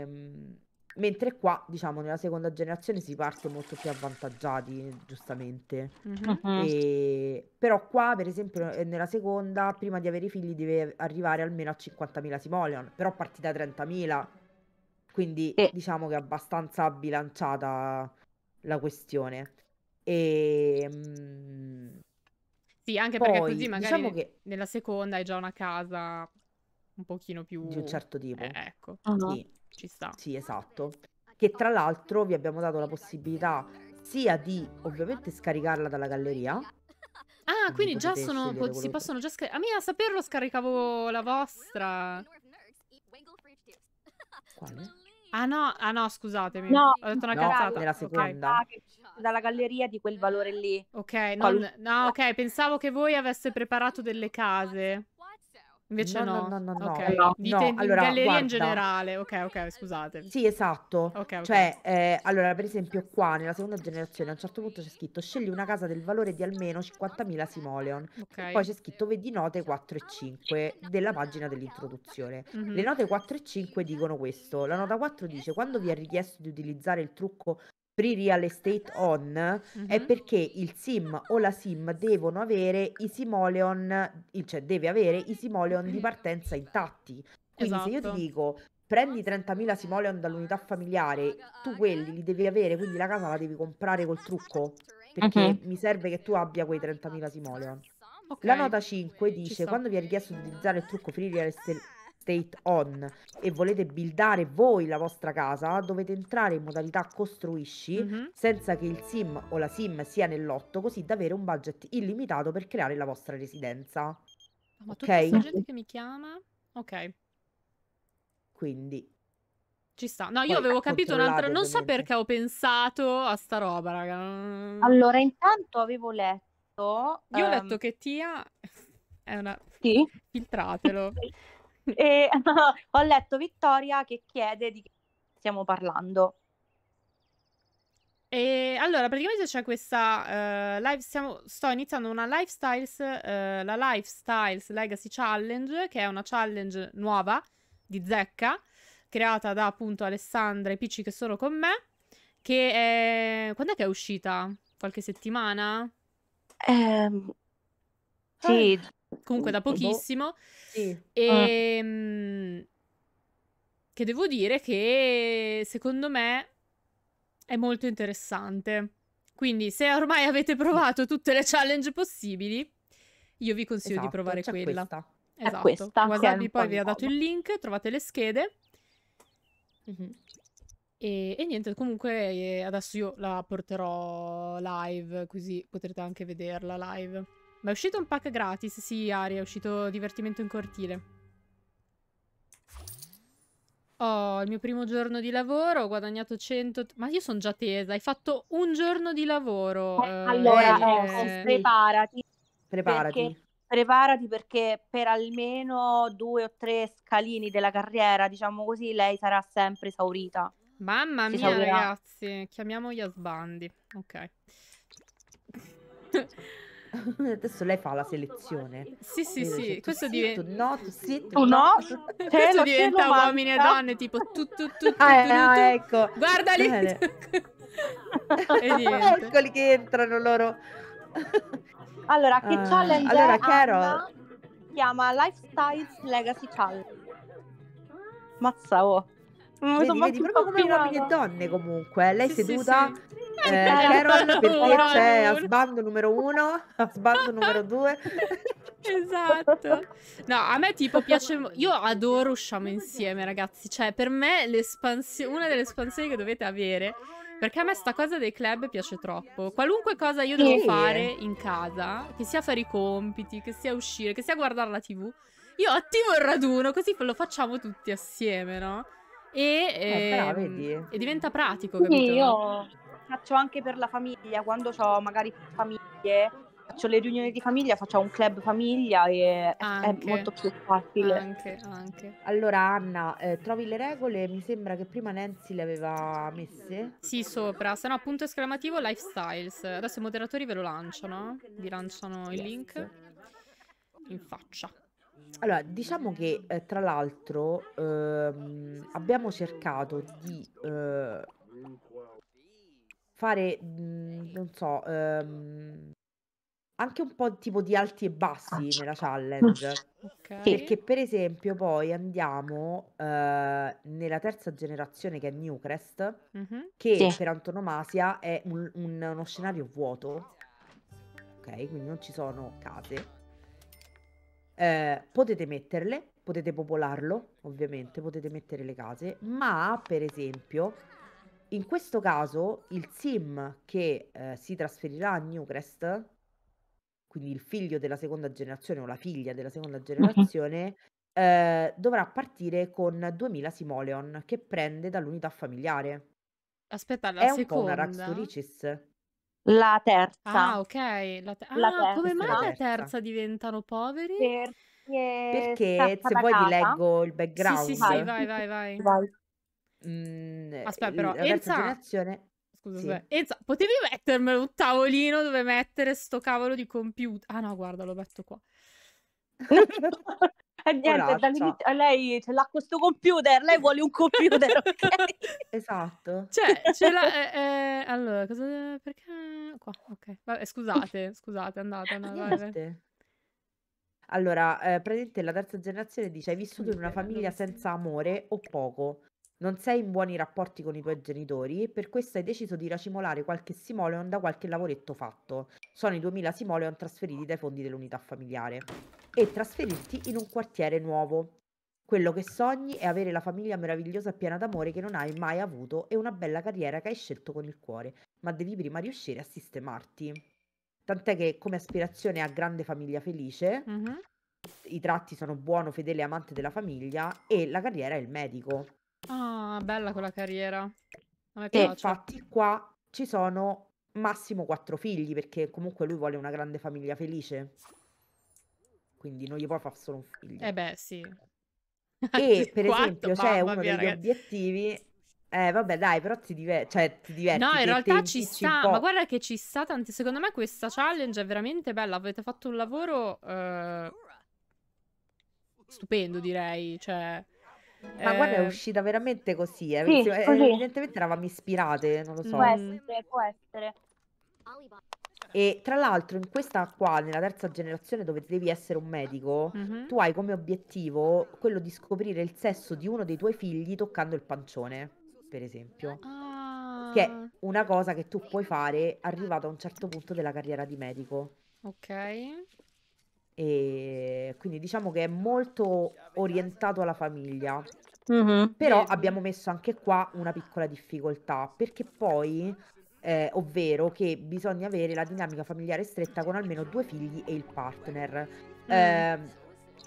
ehm, Mentre qua, diciamo, nella seconda generazione si parte molto più avvantaggiati, giustamente. Mm-hmm. E... Però qua, per esempio, eh, nella seconda, prima di avere i figli deve arrivare almeno a 50.000 simoleon, però parti da 30.000. Quindi eh. diciamo che è abbastanza bilanciata la questione. E... Mm, sì, anche Poi, perché così magari diciamo che... nella seconda è già una casa un pochino più... Di un certo tipo. Eh, ecco. Uh-huh. Sì. Ci sta. Sì, esatto. Che tra l'altro vi abbiamo dato la possibilità sia di ovviamente scaricarla dalla galleria. Ah, quindi già sono, po- si possono già scaricare. A me a saperlo scaricavo la vostra. Quale? Ah no, ah no, scusatemi. No, ho detto una no, cazzata. Nella seconda. Okay. Ah, dalla galleria di quel valore lì. Ok, non, no, ok, pensavo che voi aveste preparato delle case. Invece no. No, no, no, no. Okay. Eh, no, Dite no. In, allora, galleria guarda... in generale. Ok, ok, scusate. Sì, esatto. Okay, okay. Cioè, eh, allora, per esempio, qua nella seconda generazione a un certo punto c'è scritto scegli una casa del valore di almeno 50.000 simoleon. Okay. Poi c'è scritto vedi note 4 e 5 della pagina dell'introduzione. Mm-hmm. Le note 4 e 5 dicono questo. La nota 4 dice quando vi è richiesto di utilizzare il trucco Free Real Estate ah, On mm-hmm. è perché il SIM o la SIM devono avere i simoleon, cioè deve avere i simoleon di partenza intatti. Quindi esatto. se io ti esatto. dico prendi 30.000 simoleon dall'unità familiare, tu quelli li devi avere, quindi la casa la devi comprare col trucco, perché okay. mi serve che tu abbia quei 30.000 simoleon. Okay. La nota 5 dice: Quando vi è richiesto di utilizzare il trucco Free Real Estate state on e volete buildare voi la vostra casa, dovete entrare in modalità costruisci mm-hmm. senza che il sim o la sim sia nell'otto, così da avere un budget illimitato per creare la vostra residenza. Ah, ma okay? tutta gente che mi chiama? Ok. Quindi ci sta. No, io avevo capito un'altra. Non so perché ho pensato a sta roba, raga. Allora, intanto avevo letto. Io um... ho ehm, letto che Tia è una. Sì. Filtratelo. e ho letto Vittoria che chiede di che stiamo parlando. E allora, praticamente c'è questa uh, eh, live, stiamo, sto iniziando una Lifestyles, uh, la Lifestyles Legacy Challenge, che è una challenge nuova di Zecca, creata da appunto Alessandra e Picci che sono con me, che è... quando è che è uscita? Qualche settimana? Um, sì, ah comunque da boh. pochissimo. Sì. E, ah. Mhmm, che devo dire che secondo me è molto interessante. Quindi se ormai avete provato tutte le challenge possibili, io vi consiglio esatto, di provare quella. Questa. Esatto. È questa. Wasabi poi vi ha dato il link, trovate le schede. Mm-hmm. E, e, niente, comunque eh, adesso io la porterò live, così potrete anche vederla live. Ma è uscito un pack gratis, sì, Aria, è uscito divertimento in cortile. Oh, il mio primo giorno di lavoro, ho guadagnato 100... Ma io sono già tesa, hai fatto un giorno di lavoro. Eh, eh, allora, eh, preparati. Preparati. Perché preparati perché per almeno due o tre scalini della carriera, diciamo così, lei sarà sempre esaurita. Mamma si mia, esaurirà. ragazzi, chiamiamo gli asbandi. Ok. Adesso lei fa la selezione. Sì, sì, sì. Dice, cioè, questo diventa... No, sì, tu no. Questo cioè, diventa uomini manca. e donne, tipo tu, tu, tu, tu, ah, tu, no, eh, ah, tu. ecco. Guardali. Eh, eh. Eccoli che entrano loro. allora, che ah. challenge Allora, Carol... Anna chiama Lifestyles Legacy Challenge. Mazza, oh. Non vedi, vedi proprio come uomini e donne comunque. Lei sì, seduta sì, sì. Eh, eh, Carol perché c'è a sbando numero uno, a sbando numero due. Esatto. No, a me tipo piace... Io adoro Usciamo Insieme, ragazzi. Cioè, per me l'espansione... una delle espansioni che dovete avere... Perché a me sta cosa dei club piace troppo. Qualunque cosa io devo sì. fare in casa, che sia fare i compiti, che sia uscire, che sia guardare la tv, io attivo il raduno, così lo facciamo tutti assieme, no? E, eh, ehm, e diventa pratico, capito? Sì, io faccio anche per la famiglia, quando ho magari famiglie, faccio le riunioni di famiglia, faccio un club famiglia e anche, è molto più facile. Anche, anche. Allora Anna, eh, trovi le regole, mi sembra che prima Nancy le aveva messe. Sì, sopra, se no punto esclamativo lifestyles. Adesso i moderatori ve lo lanciano, vi lanciano il link in faccia. Allora, diciamo che eh, tra l'altro ehm, abbiamo cercato di eh, fare, mh, mhmm, non so, ehm, anche un po' tipo di alti e bassi nella challenge. Okay. Perché per esempio poi andiamo eh, nella terza generazione che è Newcrest, mm-hmm. che sì. per antonomasia è un, un, uno scenario vuoto. Ok, quindi non ci sono case. Eh, potete metterle, potete popolarlo, ovviamente, potete mettere le case, ma per esempio in questo caso il Sim che eh, si trasferirà a Newcrest, quindi il figlio della seconda generazione o la figlia della seconda mhm. generazione, eh, dovrà partire con 2000 Simoleon che prende dall'unità familiare. Aspetta, la È seconda. È po' una Raxuricis. La terza. Ah, ok. La te- la ah, terza. come mai la terza. la terza diventano poveri? Perché, Perché se poi vi leggo il background. Sì, sì, sì, vai, vai, vai. vai mh, mhmm, Aspetta, però, Enza... generazione... Scusa, sì. Enza, potevi mettermelo un tavolino dove mettere sto cavolo di computer? Ah no, guarda, lo metto qua. Eh, niente, dall'inizio, lei ce l'ha questo computer, lei vuole un computer, ok? Esatto. Cioè, ce l'ha... Eh, eh, allora, cosa... perché... Qua, ok. Vabbè, scusate, scusate, andate, ah, andate. Allora, eh, praticamente la terza generazione dice hai vissuto in una famiglia senza amore o poco. Non sei in buoni rapporti con i tuoi genitori e per questo hai deciso di racimolare qualche simoleon da qualche lavoretto fatto. Sono i 2000 simoleon trasferiti dai fondi dell'unità familiare. E trasferirti in un quartiere nuovo. Quello che sogni è avere la famiglia meravigliosa e piena d'amore che non hai mai avuto e una bella carriera che hai scelto con il cuore, ma devi prima riuscire a sistemarti. Tant'è che come aspirazione a grande famiglia felice, mm -hmm. i tratti sono buono, fedele, amante della famiglia e la carriera è il medico. Ah, bella quella carriera. A me E infatti qua ci sono massimo quattro figli, perché comunque lui vuole una grande famiglia felice. Quindi non gli può fare solo un figlio. Eh beh, sì. E per Quanto, esempio c'è mamma uno mia, degli ragazzi. obiettivi... Eh, vabbè, dai, però ti, diver- cioè, ti diverti, No, in realtà ci sta, ma guarda che ci sta tanti. Secondo me questa challenge è veramente bella. Avete fatto un lavoro eh, stupendo, direi. Cioè, ma Eh, guarda, è ehm, uscita veramente così, eh, Sì, eh, così. evidentemente eravamo ispirate, non lo so. Può essere, può essere. E tra l'altro in questa qua, nella terza generazione dove devi essere un medico, mhm. tu hai come obiettivo quello di scoprire il sesso di uno dei tuoi figli toccando il pancione, per esempio, che è ah. una cosa che tu puoi fare arrivato a un certo punto della carriera di medico. ok. E quindi diciamo che è molto orientato alla famiglia. Mm-hmm. Però abbiamo messo anche qua una piccola difficoltà, perché poi, eh, ovvero che bisogna avere la dinamica familiare stretta con almeno due figli e il partner. Mm. Eh,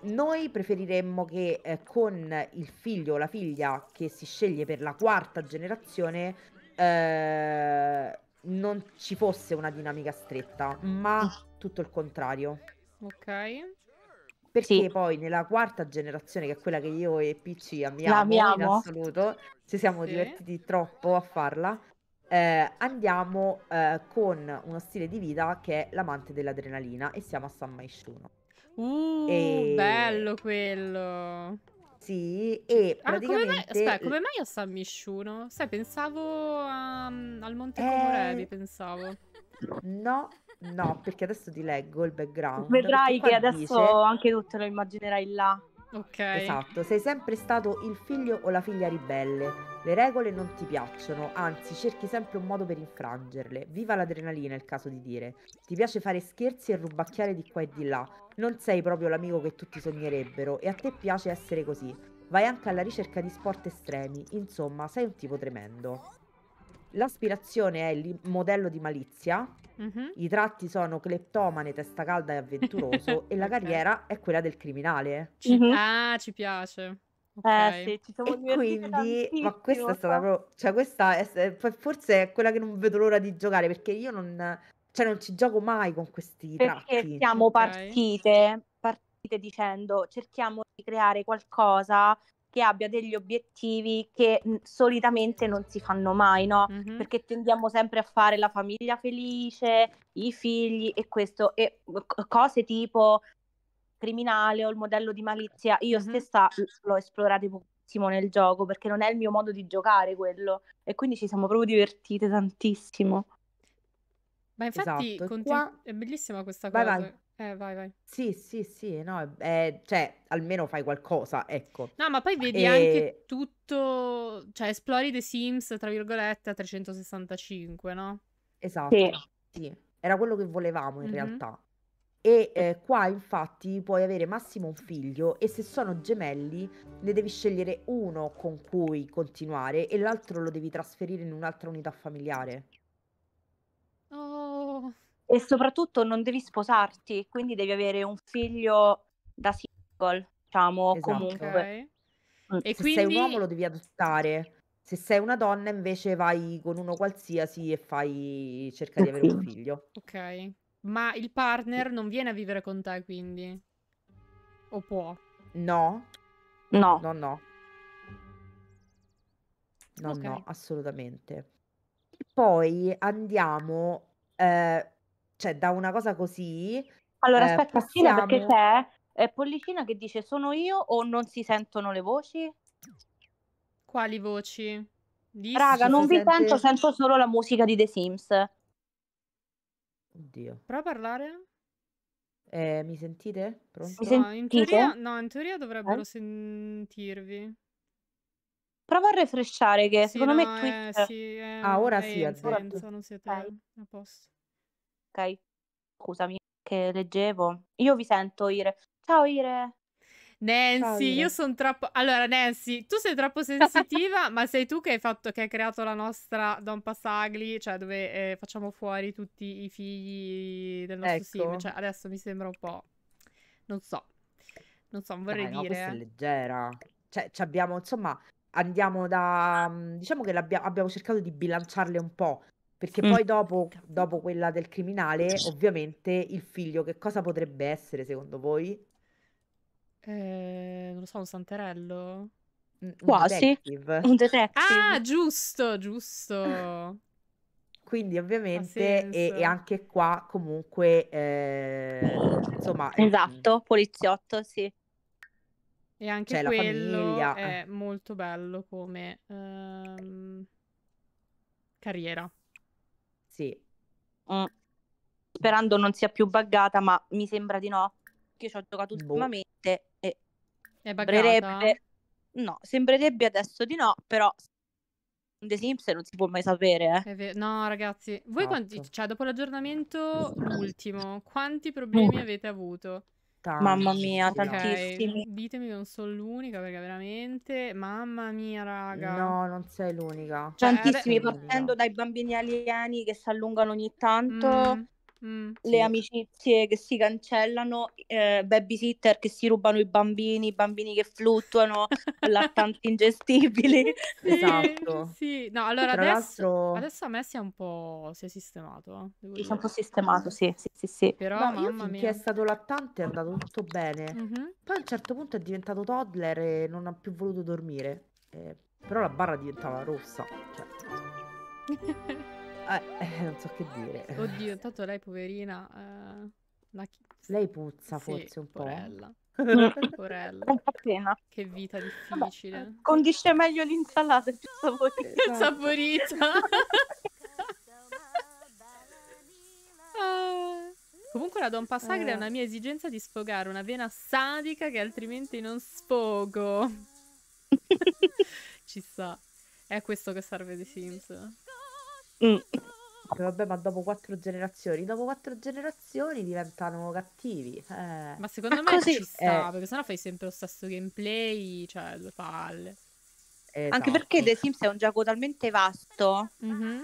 noi preferiremmo che eh, con il figlio o la figlia che si sceglie per la quarta generazione eh, non ci fosse una dinamica stretta, ma tutto il contrario. Ok. Perché sì. poi nella quarta generazione, che è quella che io e PC amiamo, amiamo. in assoluto, ci siamo sì. divertiti troppo a farla, eh, andiamo eh, con uno stile di vita che è l'amante dell'adrenalina e siamo a San Maisciuno. Uh, e... bello quello! Sì, e praticamente... Ah, come mai... Aspetta, come mai a San Misciuno? Sai, pensavo a... Ehm, al Monte eh, Comorevi, pensavo. No, No, perché adesso ti leggo il background. Vedrai che adesso dice... anche tu te lo immaginerai là. Ok. Esatto, sei sempre stato il figlio o la figlia ribelle. Le regole non ti piacciono, anzi cerchi sempre un modo per infrangerle. Viva l'adrenalina, è il caso di dire. Ti piace fare scherzi e rubacchiare di qua e di là. Non sei proprio l'amico che tutti sognerebbero e a te piace essere così. Vai anche alla ricerca di sport estremi, insomma, sei un tipo tremendo. L'aspirazione è il modello di malizia, mm-hmm. i tratti sono cleptomane, testa calda e avventuroso e la okay. carriera è quella del criminale. Ci... Mm-hmm. Ah, ci piace. Okay. Eh sì, ci siamo e quindi, ma questa è stata proprio, cioè questa è, forse è quella che non vedo l'ora di giocare perché io non, cioè non ci gioco mai con questi perché tratti. siamo okay. partite, partite dicendo cerchiamo di creare qualcosa che abbia degli obiettivi che solitamente non si fanno mai, no? Mm-hmm. Perché tendiamo sempre a fare la famiglia felice, i figli e questo, e cose tipo criminale o il modello di malizia. Io mm-hmm. stessa l'ho esplorato pochissimo nel gioco perché non è il mio modo di giocare quello e quindi ci siamo proprio divertite tantissimo. Ma infatti esatto. conti- Qua... è bellissima questa cosa. Vai, vai. Eh, vai, vai. Sì, sì, sì, no, eh, cioè, almeno fai qualcosa, ecco. No, ma poi vedi E... anche tutto, cioè esplori The Sims, tra virgolette, a 365, no? Esatto, Sì. sì. Era quello che volevamo in Mhm. realtà. E eh, qua infatti puoi avere massimo un figlio e se sono gemelli ne devi scegliere uno con cui continuare e l'altro lo devi trasferire in un'altra unità familiare. E soprattutto non devi sposarti, quindi devi avere un figlio da single, diciamo, esatto. comunque. Okay. Mm. E Se quindi... sei un uomo lo devi adottare. Se sei una donna invece vai con uno qualsiasi e fai cerca di avere un figlio. Ok. Ma il partner non viene a vivere con te quindi? O può? No. No. No, no. No, okay. no, assolutamente. poi andiamo eh, cioè da una cosa così... Allora eh, aspetta, possiamo... perché c'è eh, Pollicina che dice sono io o non si sentono le voci? Quali voci? Dici, Raga, non vi sente... sento, sento solo la musica di The Sims. Oddio. Prova a parlare. Eh, mi sentite? Pronto? Mi no, in teoria, no, in teoria dovrebbero eh? sentirvi. Prova a refresciare che sì, secondo no, me Twitch... Eh, sì, ah, ora sì, senza, non siete okay. a posto. Scusami che leggevo. Io vi sento, Ire. Ciao, Ire. Nancy, Ciao, Ire. io sono troppo... Allora, Nancy, tu sei troppo sensitiva, ma sei tu che hai, fatto, che hai creato la nostra Don Passagli, cioè dove eh, facciamo fuori tutti i figli del nostro ecco. sim. Cioè, adesso mi sembra un po'... Non so. Non so, vorrei Dai, dire... questa è leggera. Cioè, abbiamo, insomma, andiamo da... Mm, diciamo che abbiamo cercato di bilanciarle un po'. Perché mm. poi dopo, dopo, quella del criminale, ovviamente il figlio che cosa potrebbe essere secondo voi? Eh, non lo so, un santerello? Quasi. Detective. Un detective. Ah, giusto, giusto. Quindi ovviamente, e, e, anche qua comunque, eh, insomma... Esatto, poliziotto, sì. E anche cioè, quello è molto bello come ehm, carriera. Sì. Mm. Sperando non sia più buggata, ma mi sembra di no. Che ci ho giocato boh. ultimamente e è sembrerebbe... No, sembrerebbe adesso di no, però The Sims non si può mai sapere. Eh. Ver- no, ragazzi, voi quanti, esatto. cioè, dopo l'aggiornamento, l'ultimo, quanti problemi mm. avete avuto? Mamma mia, tantissimi. Ok, ditemi che non sono l'unica perché veramente, mamma mia, raga. No, non sei l'unica. Cioè, tantissimi, Eh, partendo dai bambini alieni che si allungano ogni tanto. Mm. Mm, le amicizie che si cancellano, eh, babysitter che si rubano i bambini, i bambini che fluttuano, lattanti ingestibili. Sì, esatto. Sì. No, allora adesso, adesso, a me si è un po', si è sistemato. Eh, si è un po' sistemato, sì, sì, sì. sì. Però, no, mamma io mia. è stato lattante è andato tutto bene. Mm-hmm. Poi a un certo punto è diventato toddler e non ha più voluto dormire. Eh, però la barra diventava rossa. Cioè... Ah, eh, non so che dire. Oddio, intanto lei poverina... Eh, la... Lei puzza sì, forse un porella. po'. Porella. Un Che vita difficile. Vabbè, eh, condisce meglio l'insalata, più saporita. Esatto. saporita. Ah. Comunque la Don Passacre eh. è una mia esigenza di sfogare una vena sadica che altrimenti non sfogo. Ci sta. È questo che serve di Sims. Mm. Vabbè, ma dopo quattro generazioni, dopo quattro generazioni diventano cattivi. Eh. Ma secondo ma me così... ci sta, eh. perché sennò fai sempre lo stesso gameplay, cioè due palle. Esatto. Anche perché The Sims è un gioco talmente vasto mm-hmm.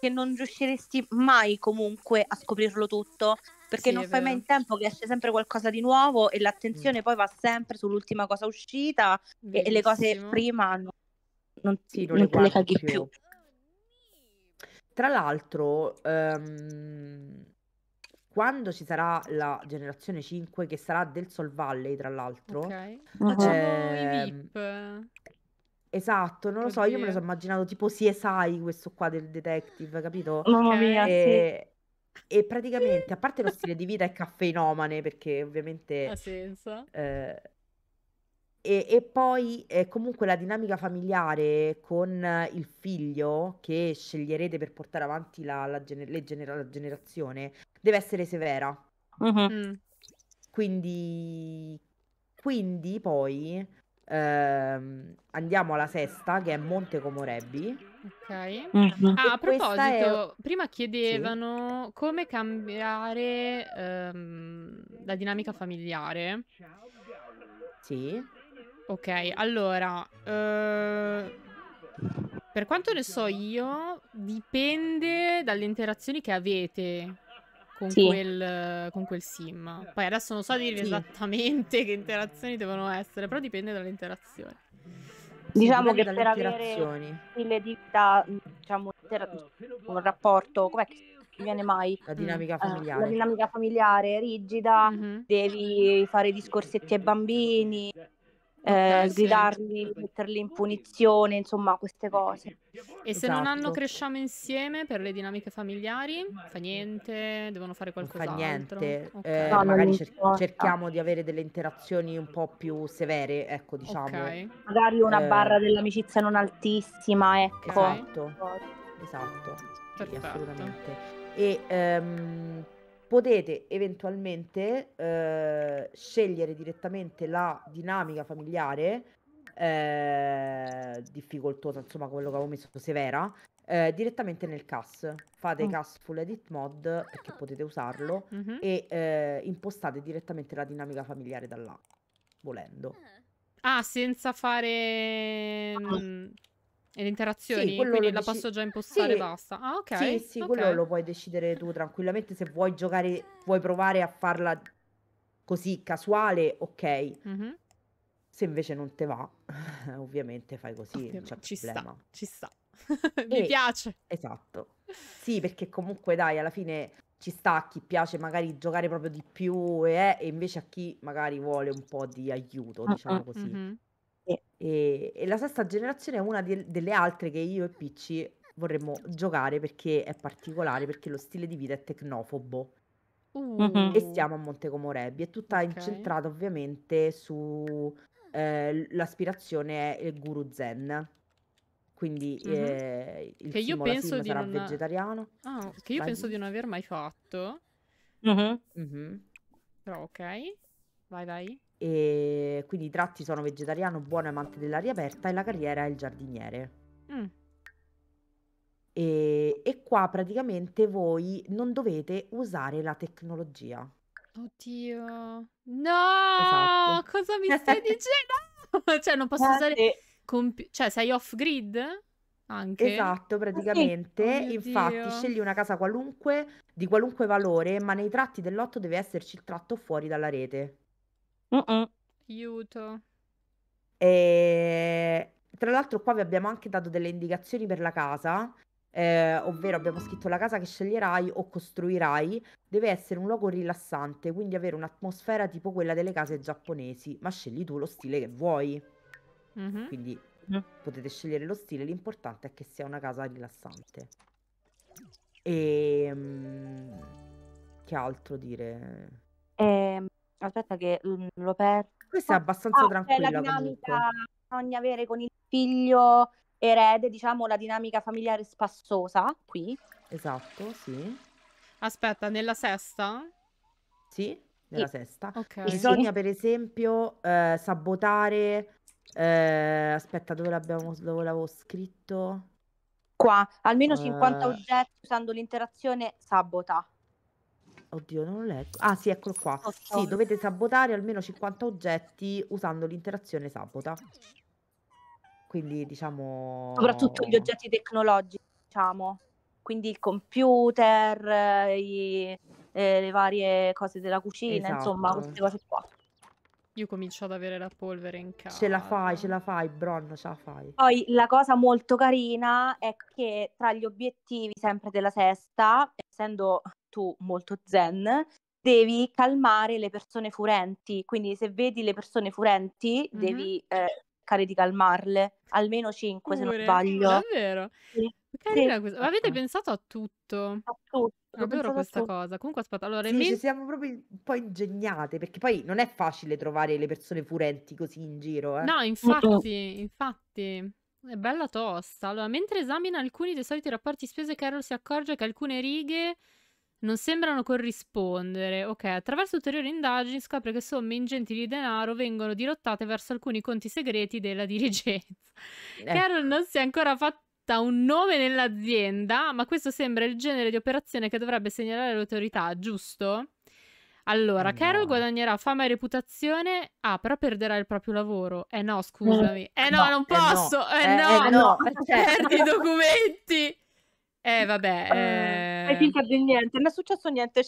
che non riusciresti mai comunque a scoprirlo tutto, perché sì, non fai mai in tempo che esce sempre qualcosa di nuovo e l'attenzione mm. poi va sempre sull'ultima cosa uscita e, e, le cose prima non, non, sì, non, non le, le caghi più. più. Tra l'altro, ehm, quando ci sarà la generazione 5, che sarà del Sol Valley, tra l'altro, Ok. Facciamo i ehm, VIP. esatto, non lo so, io me lo Oddio. sono immaginato tipo CSI, questo qua del detective, capito? Mamma mia, Ok. sì. E, e praticamente, a parte lo stile di vita è caffeinomane, perché ovviamente Ha senso. eh, e, e poi eh, comunque la dinamica familiare con eh, il figlio che sceglierete per portare avanti la, la, gener- le gener- la generazione deve essere severa. Mm-hmm. Quindi, quindi poi ehm, andiamo alla sesta che è Monte Comorebbi. Ok. Mm-hmm. Ah, a proposito, è... prima chiedevano sì. come cambiare ehm, la dinamica familiare. Sì. Ok, allora... Eh... Per quanto ne so io, dipende dalle interazioni che avete con, sì. quel, con quel, sim. Poi adesso non so dirvi sì. esattamente che interazioni devono essere, però dipende dalle interazioni. Diciamo che per avere mille dita, diciamo, un rapporto, com'è che viene mai. La dinamica mm. Eh, familiare. la dinamica familiare rigida, mm-hmm. devi fare discorsetti ai bambini, eh, gridarli, metterli in punizione, insomma queste cose. E se esatto. non hanno esatto. cresciamo insieme per le dinamiche familiari, fa niente, devono fare qualcosa. fa niente, okay. eh, no, magari cer- cerchiamo di avere delle interazioni un po' più severe, ecco diciamo. Okay. Magari una eh... barra dell'amicizia non altissima, ecco. Esatto, esatto, esatto. sì, assolutamente. E... Um, potete eventualmente eh, scegliere direttamente la dinamica familiare eh, difficoltosa, insomma quello che avevo messo severa, eh, direttamente nel CAS. Fate oh. CAS Full Edit Mod perché potete usarlo mm-hmm. e eh, impostate direttamente la dinamica familiare da là, volendo. Ah, senza fare... Oh e le interazioni? Sì, quindi la posso già impostare e basta. Ah, ok. Sì, sì, ok. quello lo puoi decidere tu tranquillamente. Se vuoi giocare, vuoi provare a farla così casuale, ok. Mhm. Se invece non te va, ovviamente fai così, non c'è Ovviamente, Ci sta, ci sta. Mi E- piace. Esatto. Sì, perché comunque dai, alla fine ci sta a chi piace magari giocare proprio di più e, eh, e invece a chi magari vuole un po' di aiuto, ah, diciamo ah, così. Mhm. E, e la sesta generazione è una di, delle altre che io e Picci vorremmo giocare perché è particolare, perché lo stile di vita è tecnofobo. Uh. E siamo a Montecomorebbi, è tutta okay. incentrata ovviamente su eh, l'aspirazione è il guru zen. Quindi uh-huh. eh, il che io penso di sarà non... vegetariano. Ah, che io Vai. penso di non aver mai fatto. Uh-huh. Uh-huh. Però ok. Vai, vai. E quindi i tratti sono vegetariano, buono e amante dell'aria aperta e la carriera è il giardiniere. Mm. E, e qua praticamente voi non dovete usare la tecnologia. Oddio. No! Esatto. Cosa mi stai dicendo? cioè, non posso eh, usare... Compi- cioè, sei off grid? Anche. Esatto, praticamente. Oh, Infatti, Dio. scegli una casa qualunque, di qualunque valore, ma nei tratti dell'otto deve esserci il tratto fuori dalla rete. Mh-mh. Aiuto. E... Ehm, tra l'altro qua vi abbiamo anche dato delle indicazioni per la casa, ehm, ovvero abbiamo scritto: "La casa che sceglierai o costruirai deve essere un luogo rilassante, quindi avere un'atmosfera tipo quella delle case giapponesi, ma scegli tu lo stile che vuoi". Mh-mh. Quindi Mh. potete scegliere lo stile, l'importante è che sia una casa rilassante. E... Ehm, che altro dire? Ehm, Aspetta che mm, lo perdo. Questa è abbastanza ah, tranquilla. È la dinamica bisogna avere con il figlio erede, diciamo, la dinamica familiare spassosa qui. Esatto, sì. Aspetta, nella sesta? Sì, nella sì. sesta. Okay. Bisogna, sì. per esempio, eh, sabotare... Eh, aspetta, dove l'abbiamo, dove l'avevo scritto? Qua, almeno 50 uh... Eh. oggetti usando l'interazione sabota. Oddio, non lo leggo. Ah, sì, eccolo qua. sì, dovete sabotare almeno 50 oggetti usando l'interazione sabota. Quindi, diciamo... Soprattutto gli oggetti tecnologici, diciamo. Quindi il computer, gli, eh, eh, le varie cose della cucina, esatto. insomma, queste cose qua. Io comincio ad avere la polvere in casa. Ce la fai, ce la fai, Bron, ce la fai. Poi la cosa molto carina è che tra gli obiettivi sempre della sesta, essendo tu molto zen, devi calmare le persone furenti. Quindi se vedi le persone furenti, mm-hmm. devi eh, cercare di calmarle. Almeno 5, Pure. se non sbaglio. Davvero? Sì. Carina sì. Avete pensato a tutto? A tutto. Adoro questa cosa. Comunque, aspetta, allora, sì, men- ci siamo proprio un po' ingegnate perché poi non è facile trovare le persone furenti così in giro. Eh. No, infatti, infatti. È bella tosta. Allora, mentre esamina alcuni dei soliti rapporti spese, Carol si accorge che alcune righe non sembrano corrispondere. Ok, attraverso ulteriori indagini scopre che somme ingenti di denaro vengono dirottate verso alcuni conti segreti della dirigenza. Eh. Carol non si è ancora fatta un nome nell'azienda, ma questo sembra il genere di operazione che dovrebbe segnalare l'autorità, giusto? Allora, eh, no. Carol guadagnerà fama e reputazione. Ah, però perderà il proprio lavoro. Eh no, scusami. No. Eh, eh no, no non eh, posso. Eh, eh no, eh, no. Cioè... perdi i documenti. Eh vabbè. Eh... Hai eh. finta di niente, non è successo niente.